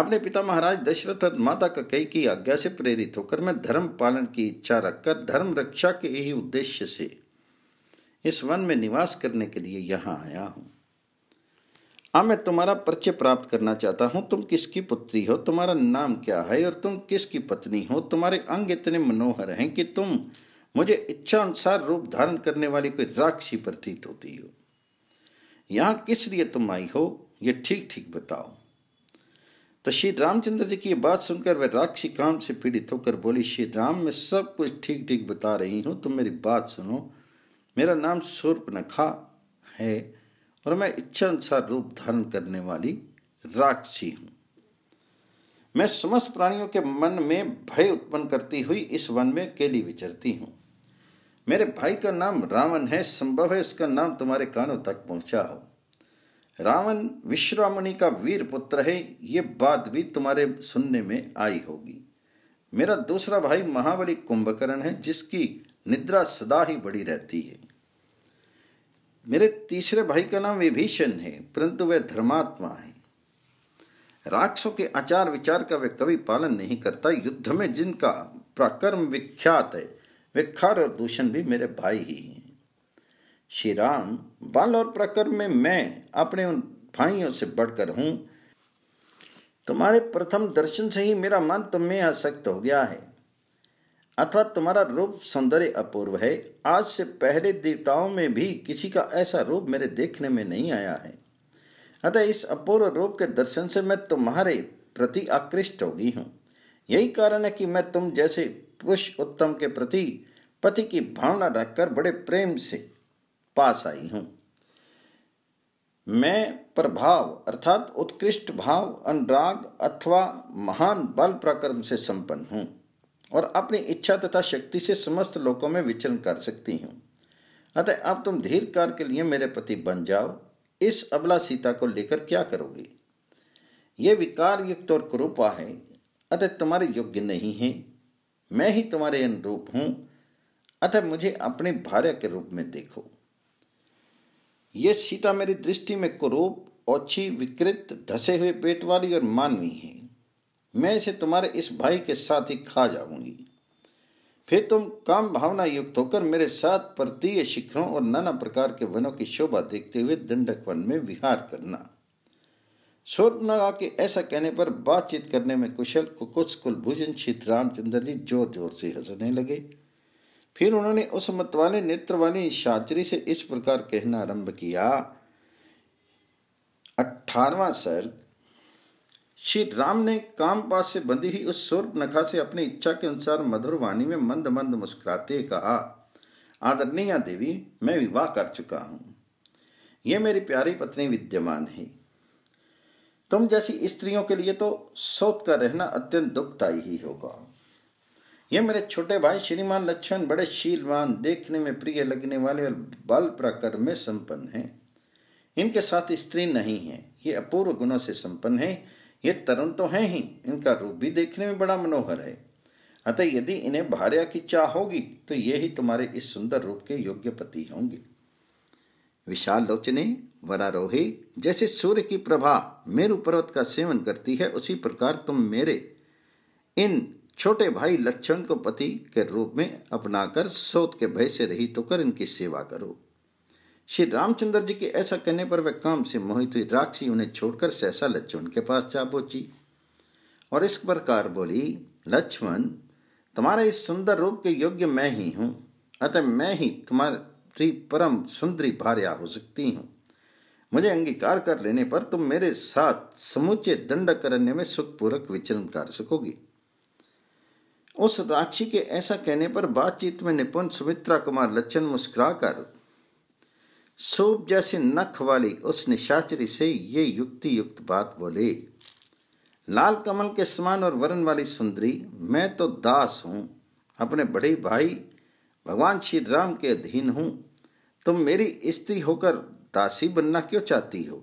आपने पिता महाराज दशरथ और माता कई की आज्ञा से प्रेरित होकर मैं धर्म पालन की इच्छा रखकर धर्म रक्षा के ही उद्देश्य से इस वन में निवास करने के लिए यहाँ आया हूँ अब हाँ, मैं तुम्हारा परिचय प्राप्त करना चाहता हूँ तुम किसकी पुत्री हो तुम्हारा नाम क्या है और तुम किसकी पत्नी हो तुम्हारे अंग इतने मनोहर हैं कि तुम मुझे इच्छा अनुसार रूप धारण करने वाली कोई राक्षसी प्रतीत होती हो यहां किस लिए तुम आई हो यह ठीक ठीक बताओ तो श्री रामचंद्र जी की बात सुनकर वह राक्षसी काम से पीड़ित होकर बोली श्री राम मैं सब कुछ ठीक ठीक बता रही हूं तुम मेरी बात सुनो मेरा नाम सूर्पनखा है और मैं इच्छा अनुसार रूप धारण करने वाली राक्षसी हूं मैं समस्त प्राणियों के मन में भय उत्पन्न करती हुई इस वन में अकेली विचरती हूँ मेरे भाई का नाम रावण है संभव है उसका नाम तुम्हारे कानों तक पहुंचा हो रावण विश्रामुनि का वीर पुत्र है ये बात भी तुम्हारे सुनने में आई होगी मेरा दूसरा भाई महाबली कुंभकर्ण है जिसकी निद्रा सदा ही बड़ी रहती है मेरे तीसरे भाई का नाम विभीषण है परंतु वह धर्मात्मा है राक्षसों के आचार विचार का वह कभी पालन नहीं करता युद्ध में जिनका प्राकर्म विख्यात है खर और दूषण भी मेरे भाई ही हैं श्री राम बल और प्रकर में मैं अपने उन भाइयों से बढ़कर हूं तुम्हारे प्रथम दर्शन से ही मेरा मन तुम्हें आसक्त हो गया है अथवा तुम्हारा रूप सौंदर्य अपूर्व है आज से पहले देवताओं में भी किसी का ऐसा रूप मेरे देखने में नहीं आया है अतः इस अपूर्व रूप के दर्शन से मैं तुम्हारे प्रति आकृष्ट हो गई हूँ यही कारण है कि मैं तुम जैसे पुरुष उत्तम के प्रति पति की भावना रखकर बड़े प्रेम से पास आई हूं मैं प्रभाव अर्थात उत्कृष्ट भाव अनुराग अथवा महान बल प्रक्रम से संपन्न हूं और अपनी इच्छा तथा शक्ति से समस्त लोकों में विचरण कर सकती हूँ अतः अब तुम धीर कार्य के लिए मेरे पति बन जाओ इस अबला सीता को लेकर क्या करोगे ये विकार युक्त और कृपा है अतः तुम्हारे योग्य नहीं है मैं ही तुम्हारे अनुरूप हूं अतः मुझे अपने भार्य के रूप में देखो यह सीता मेरी दृष्टि में कुरूप ओछी विकृत धसे हुए पेट वाली और मानवी है मैं इसे तुम्हारे इस भाई के साथ ही खा जाऊंगी फिर तुम काम भावना युक्त होकर मेरे साथ पर्तीय शिखरों और नाना प्रकार के वनों की शोभा देखते हुए दंडक वन में विहार करना स्वर्गनगा के ऐसा कहने पर बातचीत करने में कुशल कुकुश कुलभूषण श्री रामचंद्र जी जोर जोर से हंसने लगे फिर उन्होंने उस मत वाले नेत्र वाली शाचरी से इस प्रकार कहना आरंभ किया अठारवा सर्ग श्री राम ने काम पास से बंधी हुई उस स्वर्ग नखा से अपनी इच्छा के अनुसार मधुर वाणी में मंद मंद मुस्कुराते कहा आदरणीय देवी मैं विवाह कर चुका हूं यह मेरी प्यारी पत्नी विद्यमान है तुम जैसी स्त्रियों के लिए तो शोध का रहना अत्यंत दुखदायी ही होगा ये मेरे छोटे भाई श्रीमान लक्ष्मण बड़े शीलवान देखने में प्रिय लगने वाले और बल प्रकर में संपन्न हैं इनके साथ स्त्री नहीं है ये अपूर्व गुणों से संपन्न है ये तरुण तो हैं ही इनका रूप भी देखने में बड़ा मनोहर है अतः यदि इन्हें भार्या की चाह होगी तो ये ही तुम्हारे इस सुंदर रूप के योग्य पति होंगे विशाल लोचने वरारोही जैसे सूर्य की प्रभा मेरु पर्वत का सेवन करती है उसी प्रकार तुम मेरे इन छोटे भाई लक्ष्मण को पति के रूप में अपनाकर सोत के भय से रहित तो होकर इनकी सेवा करो श्री रामचंद्र जी के ऐसा कहने पर वह काम से मोहित हुई राक्षी उन्हें छोड़कर सहसा लक्ष्मण के पास जा पहुंची और इस प्रकार बोली लक्ष्मण तुम्हारे इस सुंदर रूप के योग्य मैं ही हूं अतः मैं ही तुम्हारे स्त्री परम सुंदरी भार्या हो सकती हूँ मुझे अंगीकार कर लेने पर तुम मेरे साथ समूचे दंड करने में सुखपूर्वक विचरण कर सकोगी उस राक्षी के ऐसा कहने पर बातचीत में निपुण सुमित्रा कुमार लच्छन मुस्कुराकर सूप जैसी नख वाली उस निशाचरी से ये युक्ति युक्त बात बोले लाल कमल के समान और वरण वाली सुंदरी मैं तो दास हूं अपने बड़े भाई भगवान श्री राम के अधीन हूं तुम तो मेरी स्त्री होकर दासी बनना क्यों चाहती हो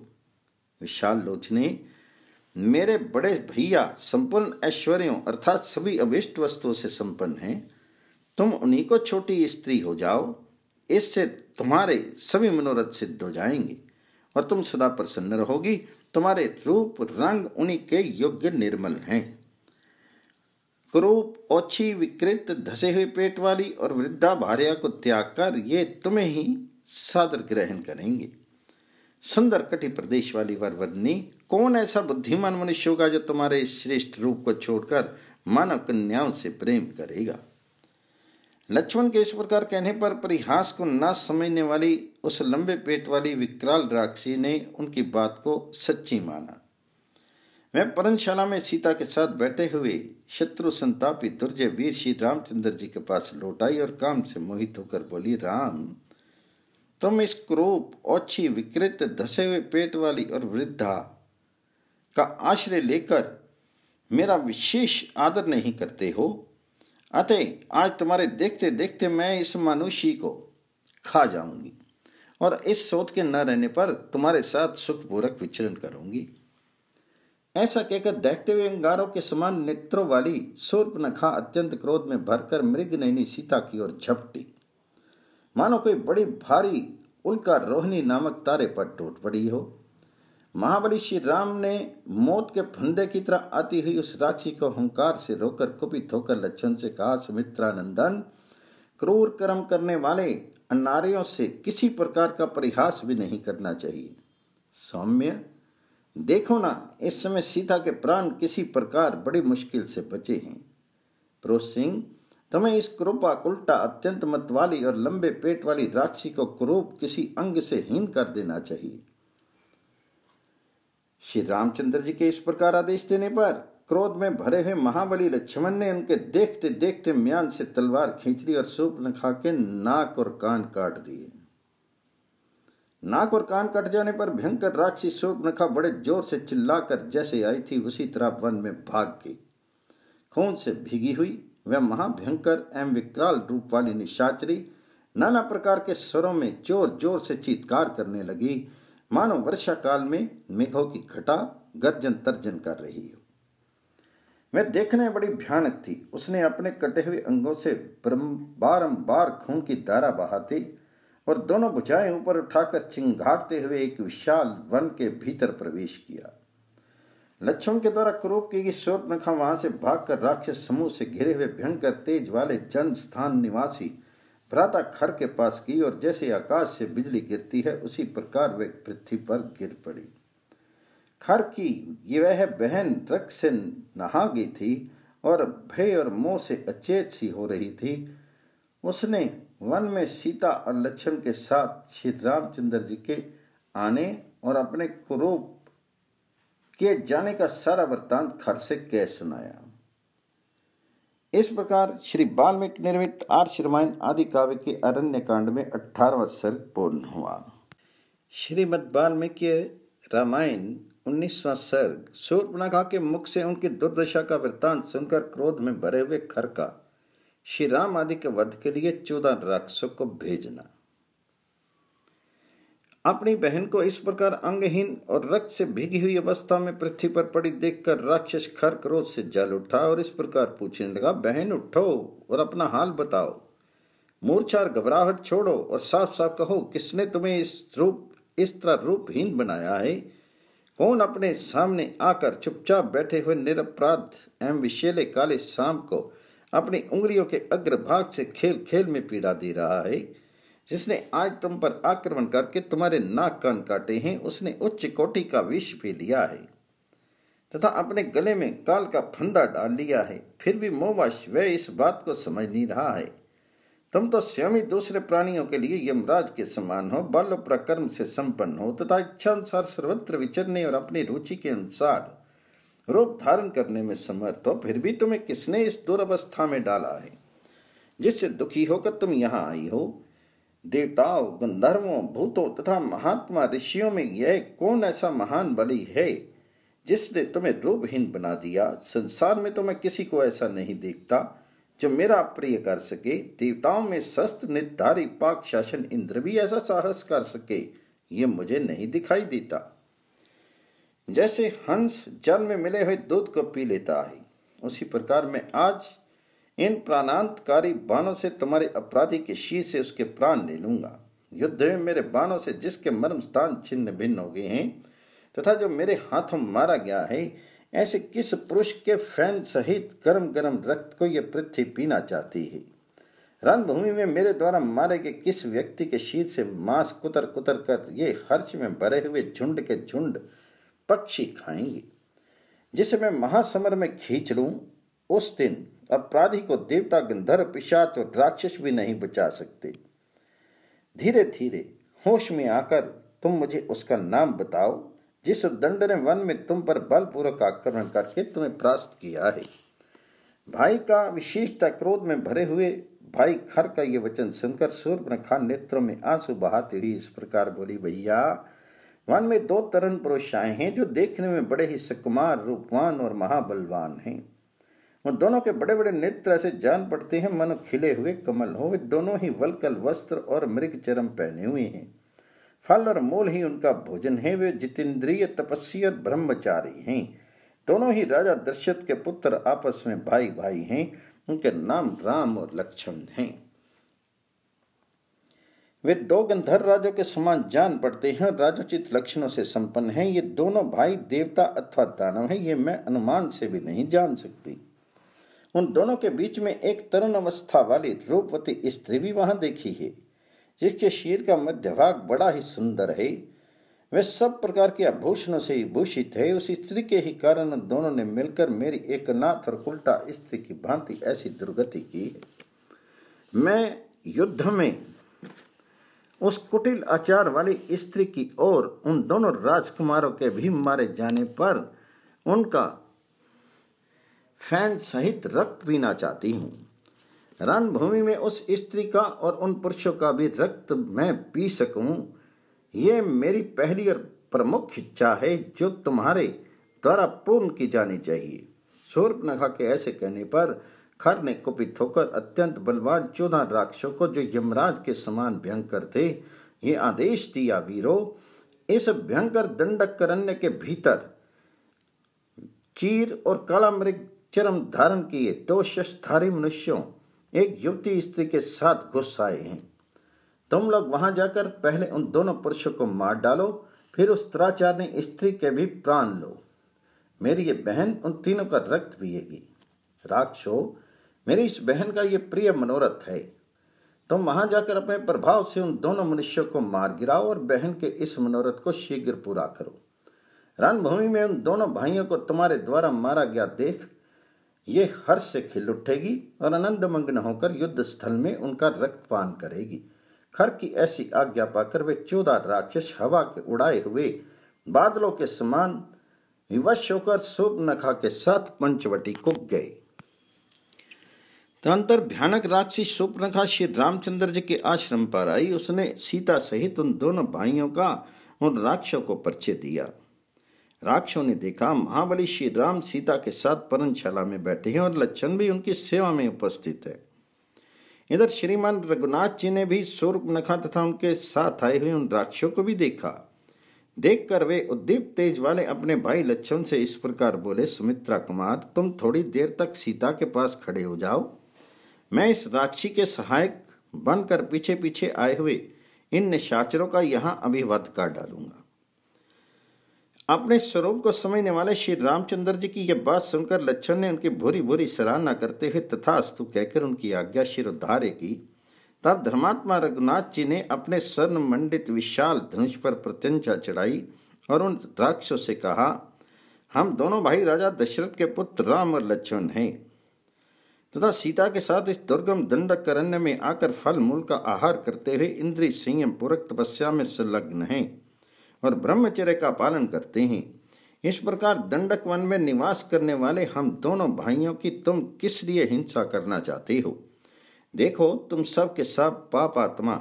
विशाल लोचने मेरे बड़े भैया संपूर्ण ऐश्वर्यों अर्थात सभी अभिष्ट वस्तुओं से संपन्न हैं तुम उन्हीं को छोटी स्त्री हो जाओ इससे तुम्हारे सभी मनोरथ सिद्ध हो जाएंगे और तुम सदा प्रसन्न रहोगी तुम्हारे रूप रंग उन्हीं के योग्य निर्मल हैं कुरूप ओछी विकृत धसे हुए पेट वाली और वृद्धा भार्या को त्याग कर ये तुम्हें ही सादर ग्रहण करेंगे सुंदर कटी प्रदेश वाली वरवदनी कौन ऐसा बुद्धिमान मनुष्य होगा जो तुम्हारे श्रेष्ठ रूप को छोड़कर मानव कन्याओं से प्रेम करेगा लक्ष्मण के इस प्रकार कहने पर परिहास को ना समझने वाली उस लंबे पेट वाली विकराल राक्षसी ने उनकी बात को सच्ची माना मैं परमशाला में सीता के साथ बैठे हुए शत्रु संतापी दुर्जय वीर श्री रामचंद्र जी के पास लौट आई और काम से मोहित होकर बोली राम तुम इस क्रूप ओछी विकृत धसे हुए पेट वाली और वृद्धा का आश्रय लेकर मेरा विशेष आदर नहीं करते हो अतः आज तुम्हारे देखते देखते मैं इस मनुष्य को खा जाऊंगी और इस सोच के न रहने पर तुम्हारे साथ सुखपूर्वक विचरण करूंगी ऐसा कहकर देखते हुए अंगारों के समान नेत्रों वाली सूर्पनखा अत्यंत क्रोध में भरकर मृग नैनी सीता की ओर झपटी मानो कोई बड़ी भारी उल्का रोहिणी नामक तारे पर टूट पड़ी हो महाबली श्री राम ने मौत के फंदे की तरह आती हुई उस राक्षी को हंकार से रोकर कुपित होकर लक्षण से कहा सुमित्रा नंदन क्रूर कर्म करने वाले अनारियों से किसी प्रकार का परिहास भी नहीं करना चाहिए सौम्य देखो ना इस समय सीता के प्राण किसी प्रकार बड़ी मुश्किल से बचे हैं प्रोस सिंह तुम्हें इस कृपा उल्टा अत्यंत मत वाली और लंबे पेट वाली राक्षी को क्रूप किसी अंग से हीन कर देना चाहिए श्री रामचंद्र जी के इस प्रकार आदेश देने पर क्रोध में भरे हुए महाबली लक्ष्मण ने उनके देखते देखते म्यान से तलवार खींच ली और सूप न खाके के नाक और कान काट दिए नाक और कान कट जाने पर भयंकर राक्षसी नखा बड़े जोर से चिल्लाकर जैसे आई थी उसी तरह वन में भाग गई खून से भीगी हुई वह महाभयंकर एवं विकराल रूप वाली निशाचरी नाना प्रकार के स्वरों में जोर जोर से चीतकार करने लगी मानो वर्षा काल में मेघों की घटा गर्जन तर्जन कर रही हो वह देखने बड़ी भयानक थी उसने अपने कटे हुए अंगों से बारंबार खून की धारा बहाती और दोनों भुजाएं ऊपर उठाकर चिंगाड़ते हुए एक विशाल वन के भीतर प्रवेश किया लक्ष्मण के द्वारा क्रोप की गई शोरनखा वहां से भागकर राक्षस समूह से घिरे हुए भयंकर तेज वाले जन स्थान निवासी भ्राता खर के पास की और जैसे आकाश से बिजली गिरती है उसी प्रकार वे पृथ्वी पर गिर पड़ी खर की ये वह बहन ट्रक से नहा गई थी और भय और मोह से अचेत सी हो रही थी उसने वन में सीता और लक्ष्मण के साथ श्री रामचंद्र जी के आने और अपने कुरूप के जाने का सारा वृत्तांत खर से कह सुनाया इस प्रकार श्री वाल्मीकि निर्मित आर्ष रामायण आदि काव्य के अरण्य कांड में अठारहवा सर्ग पूर्ण हुआ श्रीमद वाल्मीकि रामायण उन्नीसवा सर्ग सूर्य के मुख से उनकी दुर्दशा का वृत्तांत सुनकर क्रोध में भरे हुए खर का श्री राम आदि के वध के लिए चौदह राक्षसों को भेजना अपनी बहन को इस प्रकार अंगहीन और रक्त से भीगी हुई अवस्था में पृथ्वी पर पड़ी देखकर राक्षस खर क्रोध से जल उठा और इस प्रकार पूछने लगा बहन उठो और अपना हाल बताओ मूर्छा और घबराहट छोड़ो और साफ साफ कहो किसने तुम्हें इस रूप इस तरह रूपहीन बनाया है कौन अपने सामने आकर चुपचाप बैठे हुए निरपराध एवं विशेले काले सांप को अपनी उंगलियों के भाग से खेल खेल में पीड़ा दे रहा है जिसने आज तुम पर आक्रमण करके तुम्हारे नाक कान काटे हैं उसने उच्च कोटि का विष पी लिया है तथा अपने गले में काल का फंदा डाल लिया है फिर भी मोवाश वह इस बात को समझ नहीं रहा है तुम तो स्वयं दूसरे प्राणियों के लिए यमराज के समान हो बाल प्रकर्म से संपन्न हो तथा इच्छा अनुसार सर्वत्र विचरने और अपनी रुचि के अनुसार रूप धारण करने में समर्थ हो फिर भी तुम्हें किसने इस दुर्वस्था में डाला है जिससे दुखी होकर तुम यहाँ आई हो देवताओं गंधर्वों भूतों तथा महात्मा ऋषियों में यह कौन ऐसा महान बलि है जिसने तुम्हें रूपहीन बना दिया संसार में तो मैं किसी को ऐसा नहीं देखता जो मेरा प्रिय कर सके देवताओं में सस्त निर्धारी पाक शासन इंद्र भी ऐसा साहस कर सके ये मुझे नहीं दिखाई देता जैसे हंस जल में मिले हुए दूध को पी लेता है उसी प्रकार मैं आज इन प्राणांतकारी बाणों से तुम्हारे अपराधी के शीर से उसके प्राण ले लूंगा युद्ध में मेरे बाणों से जिसके मर्म स्थान छिन्न भिन्न हो गए हैं तथा जो मेरे हाथों मारा गया है ऐसे किस पुरुष के फैन सहित गर्म गर्म रक्त को यह पृथ्वी पीना चाहती है रणभूमि में मेरे द्वारा मारे गए किस व्यक्ति के शीर से मांस कुतर कुतर कर ये हर्च में भरे हुए झुंड के झुंड पक्षी खाएंगे जिसे मैं महासमर में खींच लूं उस दिन अपराधी को देवता गंधर्व पिशाच और राक्षस भी नहीं बचा सकते धीरे धीरे होश में आकर तुम मुझे उसका नाम बताओ जिस दंड ने वन में तुम पर बलपूर्वक आक्रमण करके तुम्हें प्रास्त किया है भाई का विशेषता क्रोध में भरे हुए भाई खर का ये वचन सुनकर सूर्य नेत्रों में आंसू बहाते हुए इस प्रकार बोली भैया वन में दो तरन पुरुष आए हैं जो देखने में बड़े ही सुकुमार रूपवान और महाबलवान हैं उन दोनों के बड़े बड़े नेत्र ऐसे जान पड़ते हैं मनो खिले हुए कमल हो वे दोनों ही वलकल वस्त्र और मृग चरम पहने हुए हैं फल और मूल ही उनका भोजन है वे जितेंद्रिय तपस्वी और ब्रह्मचारी हैं दोनों ही राजा दशरथ के पुत्र आपस में भाई भाई हैं उनके नाम राम और लक्ष्मण हैं वे दो गंधर्व राजों के समान जान पड़ते हैं और राजोचित लक्षणों से संपन्न हैं ये दोनों भाई देवता अथवा दानव हैं ये मैं अनुमान से भी नहीं जान सकती उन दोनों के बीच में एक तरुण अवस्था वाली रूपवती स्त्री भी वहां देखी है जिसके शीर का मध्य भाग बड़ा ही सुंदर है वे सब प्रकार के आभूषणों से भूषित है उस स्त्री के ही कारण दोनों ने मिलकर मेरी एक नाथ और उल्टा स्त्री की भांति ऐसी दुर्गति की मैं युद्ध में उस कुटिल आचार वाली स्त्री की ओर उन दोनों राजकुमारों के भी मारे जाने पर उनका फैन सहित रक्त पीना चाहती हूँ रणभूमि में उस स्त्री का और उन पुरुषों का भी रक्त मैं पी सकूं ये मेरी पहली और प्रमुख इच्छा है जो तुम्हारे द्वारा पूर्ण की जानी चाहिए सूर्पनखा के ऐसे कहने पर खर ने कुपित होकर अत्यंत बलवान चौदह राक्षसों को जो यमराज के समान भयंकर थे ये आदेश दिया वीरो इस भयंकर दंडक करण्य के भीतर चीर और काला मृग चरम धारण किए दो शस्त्रधारी मनुष्यों एक युवती स्त्री के साथ गुस्साए हैं तुम लोग वहां जाकर पहले उन दोनों पुरुषों को मार डालो फिर उस दुराचारणी स्त्री के भी प्राण लो मेरी ये बहन उन तीनों का रक्त पिएगी राक्षो मेरी इस बहन का ये प्रिय मनोरथ है तुम तो वहां जाकर अपने प्रभाव से उन दोनों मनुष्यों को मार गिराओ और बहन के इस मनोरथ को शीघ्र पूरा करो रणभूमि में उन दोनों भाइयों को तुम्हारे द्वारा मारा गया देख ये हर्ष से खिल उठेगी और मग्न होकर युद्ध स्थल में उनका रक्तपान करेगी खर की ऐसी आज्ञा पाकर वे चौदह राक्षस हवा के उड़ाए हुए बादलों के समान विवश होकर शुभ नखा के साथ पंचवटी को गए तदंतर भयानक राक्षसी शोपनखा श्री रामचंद्र जी के आश्रम पर आई उसने सीता सहित उन दोनों भाइयों का उन राक्षसों को परिचय दिया राक्षसों ने देखा महाबली श्री राम सीता के साथ पर्णशाला में बैठे हैं और लक्षण भी उनकी सेवा में उपस्थित है इधर श्रीमान रघुनाथ जी ने भी सूर्पनखा तथा उनके साथ आए हुए उन राक्षसों को भी देखा देखकर वे उद्दीप तेज वाले अपने भाई लक्षण से इस प्रकार बोले सुमित्रा कुमार तुम थोड़ी देर तक सीता के पास खड़े हो जाओ मैं इस राक्षी के सहायक बनकर पीछे पीछे आए हुए इन निशाचरों का अभी अभिवाद कर डालूंगा अपने स्वरूप को समझने वाले श्री रामचंद्र जी की यह बात सुनकर लच्छन ने उनकी भूरी भूरी सराहना करते हुए तथास्तु कहकर उनकी आज्ञा शिरोधारे की तब धर्मात्मा रघुनाथ जी ने अपने स्वर्ण मंडित विशाल धनुष पर प्रत्यंचा चढ़ाई और उन राक्षसों से कहा हम दोनों भाई राजा दशरथ के पुत्र राम और लक्ष्मण हैं तथा सीता के साथ इस दुर्गम दंडक करण्य में आकर फल मूल का आहार करते हुए इंद्रिय संयम पूर्वक तपस्या में संलग्न हैं और ब्रह्मचर्य का पालन करते हैं इस प्रकार दंडक वन में निवास करने वाले हम दोनों भाइयों की तुम किस लिए हिंसा करना चाहते हो देखो तुम सब के सब पाप आत्मा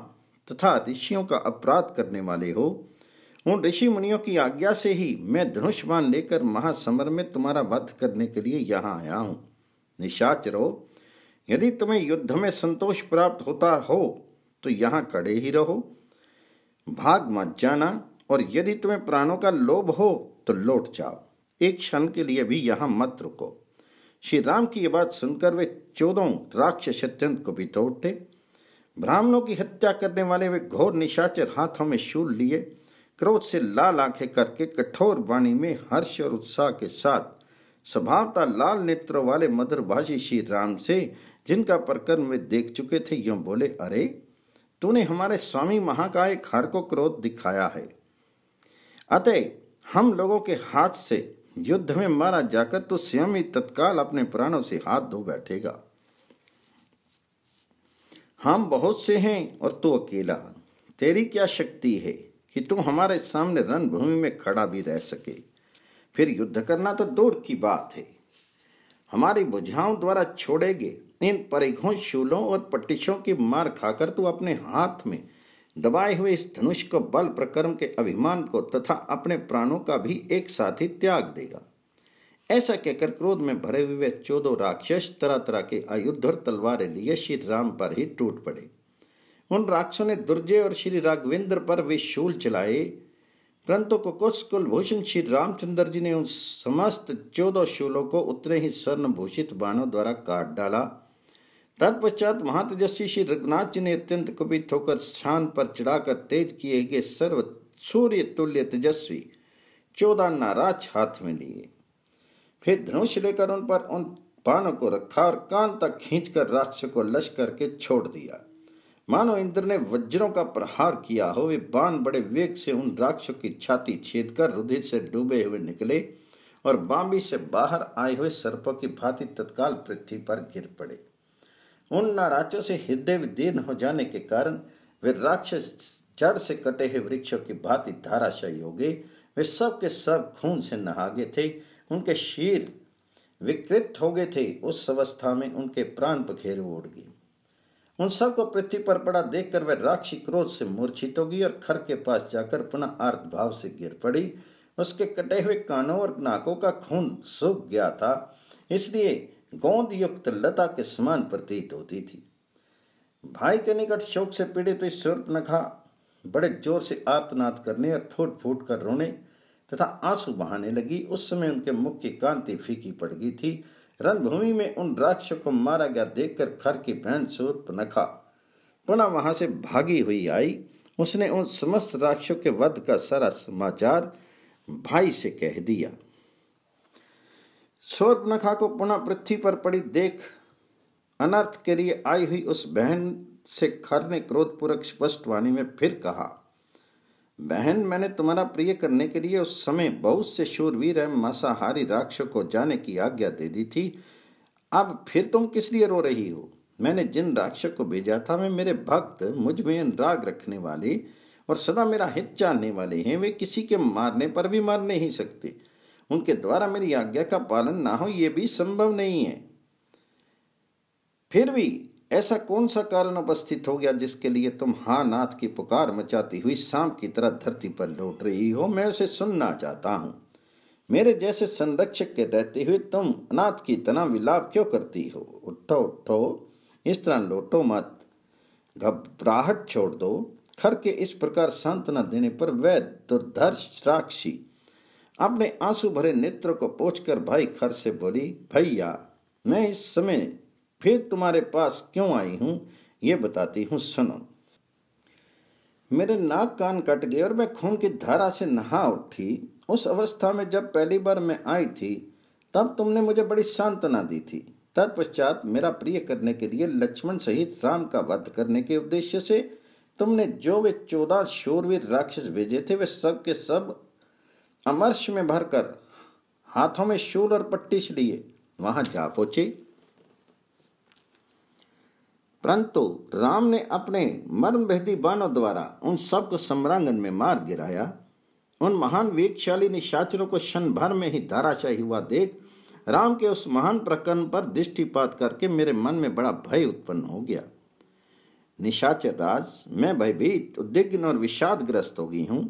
तथा ऋषियों का अपराध करने वाले हो उन ऋषि मुनियों की आज्ञा से ही मैं धनुष लेकर महासमर में तुम्हारा वध करने के लिए यहाँ आया हूँ निशाचरो यदि तुम्हें युद्ध में संतोष प्राप्त होता हो तो यहां खड़े ही रहो भाग मत जाना और यदि तुम्हें प्राणों का लोभ हो तो लौट जाओ एक क्षण के लिए भी यहां मत रुको श्री राम की यह बात सुनकर वे चौदह राक्षस अत्यंत को भी तोड़ते ब्राह्मणों की हत्या करने वाले वे घोर निशाचर हाथों में शूल लिए क्रोध से लाल आंखें करके कठोर वाणी में हर्ष और उत्साह के साथ स्वभावता लाल नेत्रों वाले मधुरभाषी श्री राम से जिनका प्रकरण वे देख चुके थे यो बोले अरे तूने हमारे स्वामी महा का एक हर को क्रोध दिखाया है अतः हम लोगों के हाथ से युद्ध में मारा जाकर तो स्वयं ही तत्काल अपने प्राणों से हाथ धो बैठेगा हम बहुत से हैं और तू अकेला तेरी क्या शक्ति है कि तू हमारे सामने रणभूमि में खड़ा भी रह सके फिर युद्ध करना तो दूर की बात है हमारी बुझाओं द्वारा छोड़ेगे इन परिघों शूलों और पट्टिशों की मार खाकर तू अपने हाथ में दबाए हुए इस धनुष को बल प्रकर्म के अभिमान को तथा अपने प्राणों का भी एक साथ ही त्याग देगा ऐसा कहकर क्रोध में भरे हुए चौदह राक्षस तरह तरह के आयुद्ध और तलवारें लिए श्री राम पर ही टूट पड़े उन राक्षसों ने दुर्जय और श्री राघविंद्र पर वे शूल चलाए परंतु कुकुश कुलभूषण श्री रामचंद्र जी ने उन समस्त चौदह शूलों को उतने ही स्वर्ण भूषित बाणों द्वारा काट डाला तत्पश्चात महातेजस्वी श्री रघुनाथ जी ने अत्यंत कुपित होकर स्थान पर चढ़ाकर तेज किए गए सर्व सूर्य तुल्य तेजस्वी चौदह नाराज हाथ में लिए फिर धनुष लेकर उन पर उन बाणों को रखा और कान तक खींचकर राक्ष को लश करके छोड़ दिया मानो इंद्र ने वज्रों का प्रहार किया हो वे बाण बड़े वेग से उन राक्ष की छाती छेद कर रुधिर से डूबे हुए निकले और बाम्बी से बाहर आए हुए सर्पों की भांति तत्काल पृथ्वी पर गिर पड़े उन नाराजों से हृदय विदीर्ण हो जाने के कारण वे राक्षस जड़ से कटे हुए वृक्षों की भांति धाराशाही हो गए वे सब के सब खून से नहा गए थे उनके शीर विकृत हो गए थे उस अवस्था में उनके प्राण पखेर उड़ गए उन सब को पृथ्वी पर पड़ा देखकर वह राक्षी क्रोध से मूर्छित होगी और खर के पास जाकर पुनः आर्त भाव से गिर पड़ी उसके कटे हुए कानों और नाकों का खून सूख गया था इसलिए गोंद युक्त लता के समान प्रतीत होती थी भाई के निकट शोक से पीड़ित तो स्वरूप नखा बड़े जोर से आर्तनाद करने और फूट फूट कर रोने तथा आंसू बहाने लगी उस समय उनके मुख की कांति फीकी पड़ गई थी रणभूमि में उन राक्षसों को मारा गया देखकर खर की बहन नखा पुनः वहां से भागी हुई आई उसने उन समस्त राक्षसों के वध का सारा समाचार भाई से कह दिया शोर्पनखा को पुनः पृथ्वी पर पड़ी देख अनर्थ के लिए आई हुई उस बहन से खर ने क्रोधपूर्वक स्पष्ट वाणी में फिर कहा बहन मैंने तुम्हारा प्रिय करने के लिए उस समय बहुत से शूरवीर एवं मांसाहारी राक्षसों को जाने की आज्ञा दे दी थी अब फिर तुम किस लिए रो रही हो मैंने जिन राक्षस को भेजा था वे मेरे भक्त मुझ में अनुराग रखने वाले और सदा मेरा हित जानने वाले हैं वे किसी के मारने पर भी मार नहीं सकते उनके द्वारा मेरी आज्ञा का पालन ना हो यह भी संभव नहीं है फिर भी ऐसा कौन सा कारण उपस्थित हो गया जिसके लिए तुम हा नाथ की पुकार मचाती हुई सांप की तरह धरती पर लौट रही हो मैं उसे सुनना चाहता हूं मेरे जैसे संरक्षक के रहते हुए तुम अनाथ की तना विलाप क्यों करती हो उठो उठो इस तरह लौटो मत घबराहट छोड़ दो खर के इस प्रकार सांत्वना देने पर वह दुर्धर्ष राक्षी अपने आंसू भरे नेत्र को पोछकर भाई खर से बोली भैया मैं इस समय फिर तुम्हारे पास क्यों आई हूं ये बताती हूं सुनो मेरे नाक कान कट गए और मैं खून की धारा से नहा उठी उस अवस्था में जब पहली बार मैं आई थी तब तुमने मुझे बड़ी सांत्वना दी थी तत्पश्चात मेरा प्रिय करने के लिए लक्ष्मण सहित राम का वध करने के उद्देश्य से तुमने जो वे चौदह शोरवीर राक्षस भेजे थे वे सब के सब अमर्ष में भरकर हाथों में शूल और से लिए वहां जा पहुंचे परंतु राम ने अपने मर्म भेदी बाणों द्वारा उन सबको सम्रांगन में मार गिराया उन महान वेगशाली निशाचरों को क्षण भर में ही धाराशाही हुआ देख राम के उस महान प्रकरण पर दृष्टिपात करके मेरे मन में बड़ा भय उत्पन्न हो गया निशाचर राज मैं भयभीत उद्विग्न और विषादग्रस्त हो गई हूं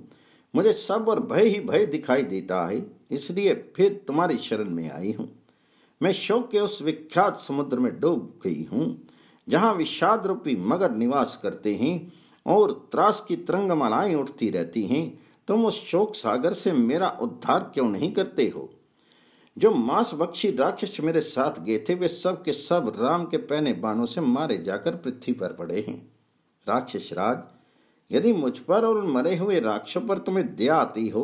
मुझे सब और भय ही भय दिखाई देता है इसलिए फिर तुम्हारी शरण में आई हूँ मैं शोक के उस विख्यात समुद्र में डूब गई हूँ जहाँ विषाद रूपी मगर निवास करते हैं और त्रास की तिरंगमालाएं उठती रहती हैं तुम उस शोक सागर से मेरा उद्धार क्यों नहीं करते हो जो मांस बक्षी राक्षस मेरे साथ गए थे वे सब के सब राम के पहने बाणों से मारे जाकर पृथ्वी पर पड़े हैं राक्षस राज यदि मुझ पर और उन मरे हुए राक्षों पर तुम्हें दया आती हो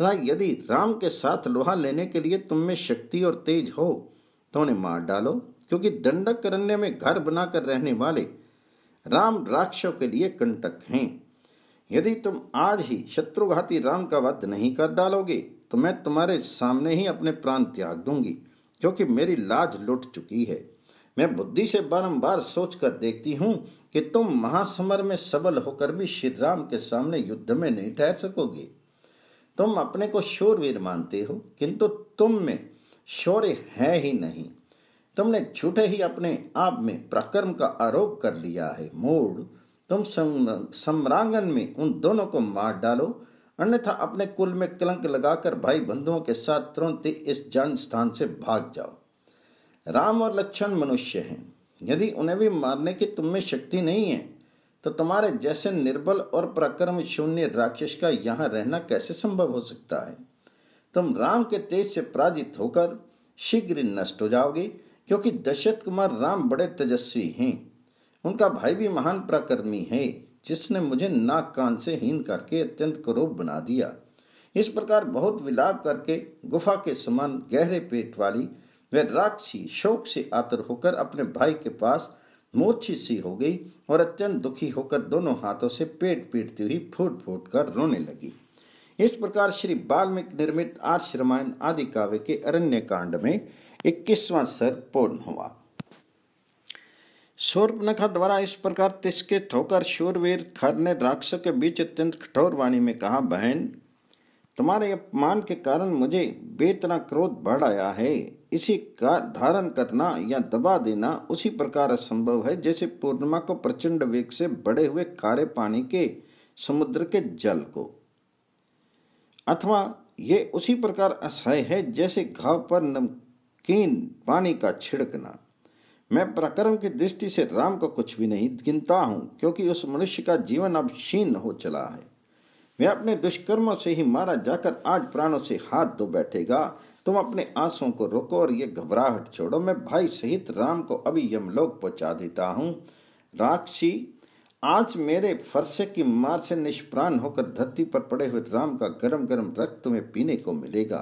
तथा यदि राम के साथ लोहा लेने के लिए तुम में शक्ति और तेज हो तो उन्हें मार डालो क्योंकि दंडक करण्य में घर बनाकर रहने वाले राम राक्षसों के लिए कंटक हैं यदि तुम आज ही शत्रुघाती राम का वध नहीं कर डालोगे तो मैं तुम्हारे सामने ही अपने प्राण त्याग दूंगी क्योंकि मेरी लाज लुट चुकी है मैं बुद्धि से बारंबार सोचकर देखती हूँ कि तुम महासमर में सबल होकर भी श्री राम के सामने युद्ध में नहीं ठहर सकोगे तुम अपने को शोरवीर मानते हो किंतु तुम में शौर्य है ही नहीं तुमने झूठे ही अपने आप में प्रकर्म का आरोप कर लिया है मूड तुम सम्रांगन में उन दोनों को मार डालो अन्यथा अपने कुल में कलंक लगाकर भाई बंधुओं के साथ तुरंत इस जन स्थान से भाग जाओ राम और लक्ष्मण मनुष्य हैं यदि उन्हें भी मारने की तुम में शक्ति नहीं है तो तुम्हारे जैसे निर्बल और प्रक्रम शून्य राक्षस का यहाँ रहना कैसे संभव हो सकता है तुम राम के तेज से पराजित होकर शीघ्र नष्ट हो जाओगे क्योंकि दशरथ कुमार राम बड़े तेजस्वी हैं उनका भाई भी महान प्रकर्मी है जिसने मुझे नाक कान से हीन करके अत्यंत क्रूप बना दिया इस प्रकार बहुत विलाप करके गुफा के समान गहरे पेट वाली वह राक्षी शोक से आतर होकर अपने भाई के पास मूर्छित सी हो गई और अत्यंत दुखी होकर दोनों हाथों से पेट पीटती हुई फूट फूट कर रोने लगी इस प्रकार श्री वाल्मीकि निर्मित आर्ष रामायण आदि काव्य के अरण्य कांड में इक्कीसवां सर पूर्ण हुआ शूर्पनखा द्वारा इस प्रकार तिस्कित होकर शूरवीर खर ने राक्षसों के बीच अत्यंत कठोर वाणी में कहा बहन तुम्हारे अपमान के कारण मुझे बेतना क्रोध बढ़ आया है इसी का धारण करना या दबा देना उसी प्रकार असंभव है जैसे पूर्णिमा को प्रचंड वेग से बढ़े हुए खारे पानी के समुद्र के जल को अथवा ये उसी प्रकार असह्य है जैसे घाव पर नमकीन पानी का छिड़कना मैं प्रकरण की दृष्टि से राम को कुछ भी नहीं गिनता हूं क्योंकि उस मनुष्य का जीवन अब क्षीण हो चला है वह अपने दुष्कर्मों से ही मारा जाकर आज प्राणों से हाथ धो बैठेगा तुम अपने आंसुओं को रोको और ये घबराहट छोड़ो मैं भाई सहित राम को अभी यमलोक पहुंचा देता हूँ राक्षी आज मेरे फरसे की मार से निष्प्राण होकर धरती पर पड़े हुए राम का गरम गरम रक्त तुम्हें पीने को मिलेगा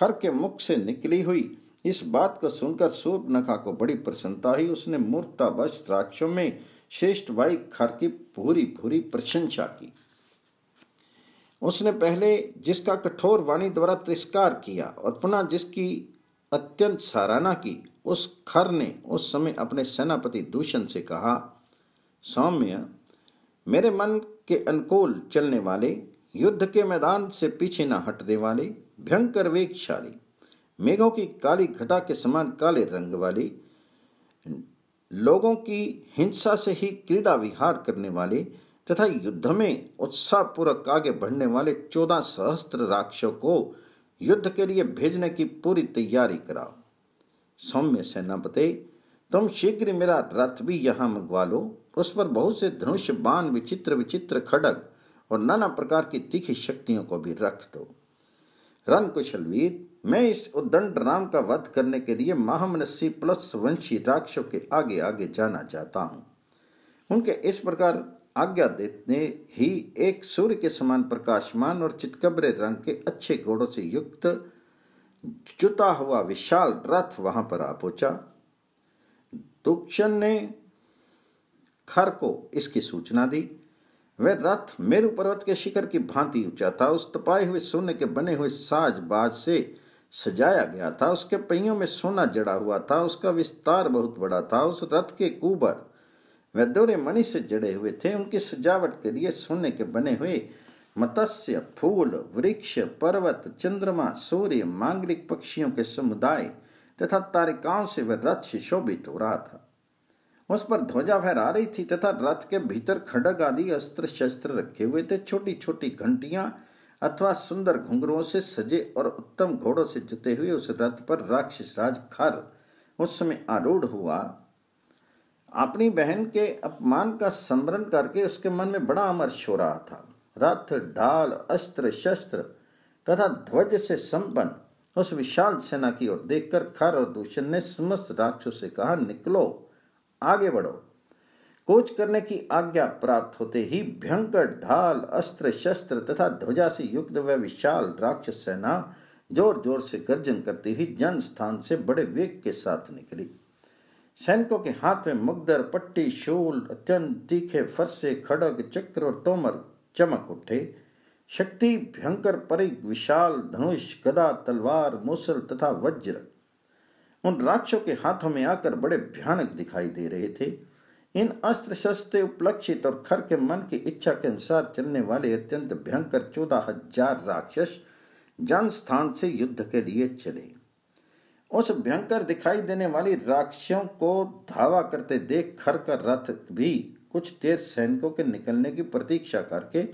खर के मुख से निकली हुई इस बात को सुनकर नखा को बड़ी प्रसन्नता हुई उसने मूर्तावश राक्षों में श्रेष्ठ भाई खर की पूरी पूरी प्रशंसा की उसने पहले जिसका कठोर वाणी द्वारा तिरस्कार किया और पुनः जिसकी अत्यंत सराहना की उस खर ने उस समय अपने सेनापति दूषण से कहा सौम्य मेरे मन के अनुकूल चलने वाले युद्ध के मैदान से पीछे न हटने वाले भयंकर वेगशाली मेघों की काली घटा के समान काले रंग वाले लोगों की हिंसा से ही क्रीड़ा विहार करने वाले तथा युद्ध में उत्साहपूर्वक आगे बढ़ने वाले चौदह सहस्त्र राक्षसों को युद्ध के लिए भेजने की पूरी तैयारी कराओ सौम्य सेनापते तुम शीघ्र मेरा रथ भी यहां मंगवा लो उस पर बहुत से धनुष बाण विचित्र विचित्र खड़ग और नाना प्रकार की तीखी शक्तियों को भी रख दो रन कुशलवीर मैं इस उदंड राम का वध करने के लिए महामनस्सी प्लस वंशी राक्षसों के आगे आगे जाना चाहता हूं उनके इस प्रकार आज्ञा देते ही एक सूर्य के समान प्रकाशमान और चितकबरे रंग के अच्छे घोड़ों से युक्त जुता हुआ विशाल रथ वहां पर आ पहुंचा दुक्षण ने खर को इसकी सूचना दी वह रथ मेरु पर्वत के शिखर की भांति ऊंचा था उस तपाए हुए सोने के बने हुए साज बाज से सजाया गया था उसके पहियों में सोना जड़ा हुआ था उसका विस्तार बहुत बड़ा था उस रथ के कुबर वह दोरे मणि से जड़े हुए थे उनकी सजावट के लिए सोने के बने हुए मत्स्य फूल वृक्ष पर्वत चंद्रमा सूर्य मांगलिक पक्षियों के समुदाय तथा तारिकाओं से वह रथ शोभित हो रहा था उस पर ध्वजा फहरा रही थी तथा रथ के भीतर खड़ग आदि अस्त्र शस्त्र रखे हुए थे छोटी छोटी घंटियां अथवा सुंदर घुंघरुओं से सजे और उत्तम घोड़ों से जुते हुए उस रथ पर राक्षस राज खर उस समय आरूढ़ हुआ अपनी बहन के अपमान का स्मरण करके उसके मन में बड़ा अमर्ष हो रहा था रथ ढाल अस्त्र शस्त्र तथा ध्वज से संपन्न उस विशाल सेना की ओर देखकर खर और दूषण ने समस्त राक्षस से कहा निकलो आगे बढ़ो कोच करने की आज्ञा प्राप्त होते ही भयंकर ढाल अस्त्र शस्त्र तथा ध्वजा से युक्त वह विशाल राक्षस सेना जोर जोर से गर्जन करती हुई जन स्थान से बड़े वेग के साथ निकली सैनिकों के हाथ में मुगदर पट्टी शूल अत्यंत तीखे फरसे खड़ग चक्र और तोमर चमक उठे शक्ति भयंकर परिग विशाल धनुष गदा तलवार मुसल तथा वज्र उन राक्षों के हाथों में आकर बड़े भयानक दिखाई दे रहे थे इन अस्त्र शस्त्र उपलक्षित और खर के मन की इच्छा के अनुसार चलने वाले अत्यंत भयंकर चौदह हजार राक्षस जंग स्थान से युद्ध के लिए चले उस भयंकर दिखाई देने वाली राक्षियों को धावा करते देख खर का रथ भी कुछ देर सैनिकों के निकलने की प्रतीक्षा करके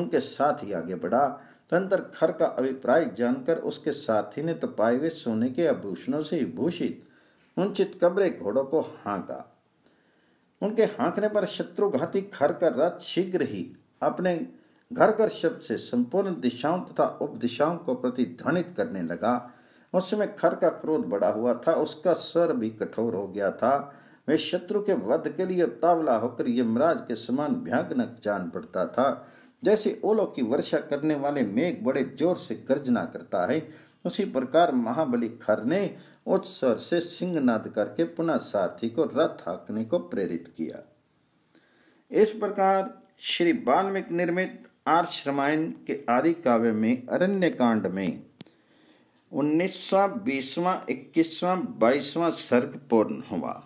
उनके साथ ही आगे बढ़ा तंत्र खर का अभिप्राय जानकर उसके साथी ने तपाए हुए सोने के आभूषणों से भूषित उचित कब्रे घोड़ों को हाका उनके हाँकने पर शत्रुघाती खर का रथ शीघ्र ही अपने घर घर शब्द से संपूर्ण दिशाओं तथा उपदिशाओं को प्रतिध्वनित करने लगा उसमें खर का क्रोध बड़ा हुआ था उसका सर भी कठोर हो गया था वे शत्रु के वध के लिए तावला होकर यमराज के समान भयानक जान पड़ता था जैसे ओलो की वर्षा करने वाले मेघ बड़े जोर से गर्जना करता है उसी प्रकार महाबली खर ने उत्सर से सिंहनाद करके पुनः सारथी को रथ हाँकने को प्रेरित किया इस प्रकार श्री वाल्मीकि निर्मित रामायण के आदि काव्य में अरण्य कांड में उन्नीसवा बीसवां इक्कीसवां बाईसवां सर्ग पूर्ण हुआ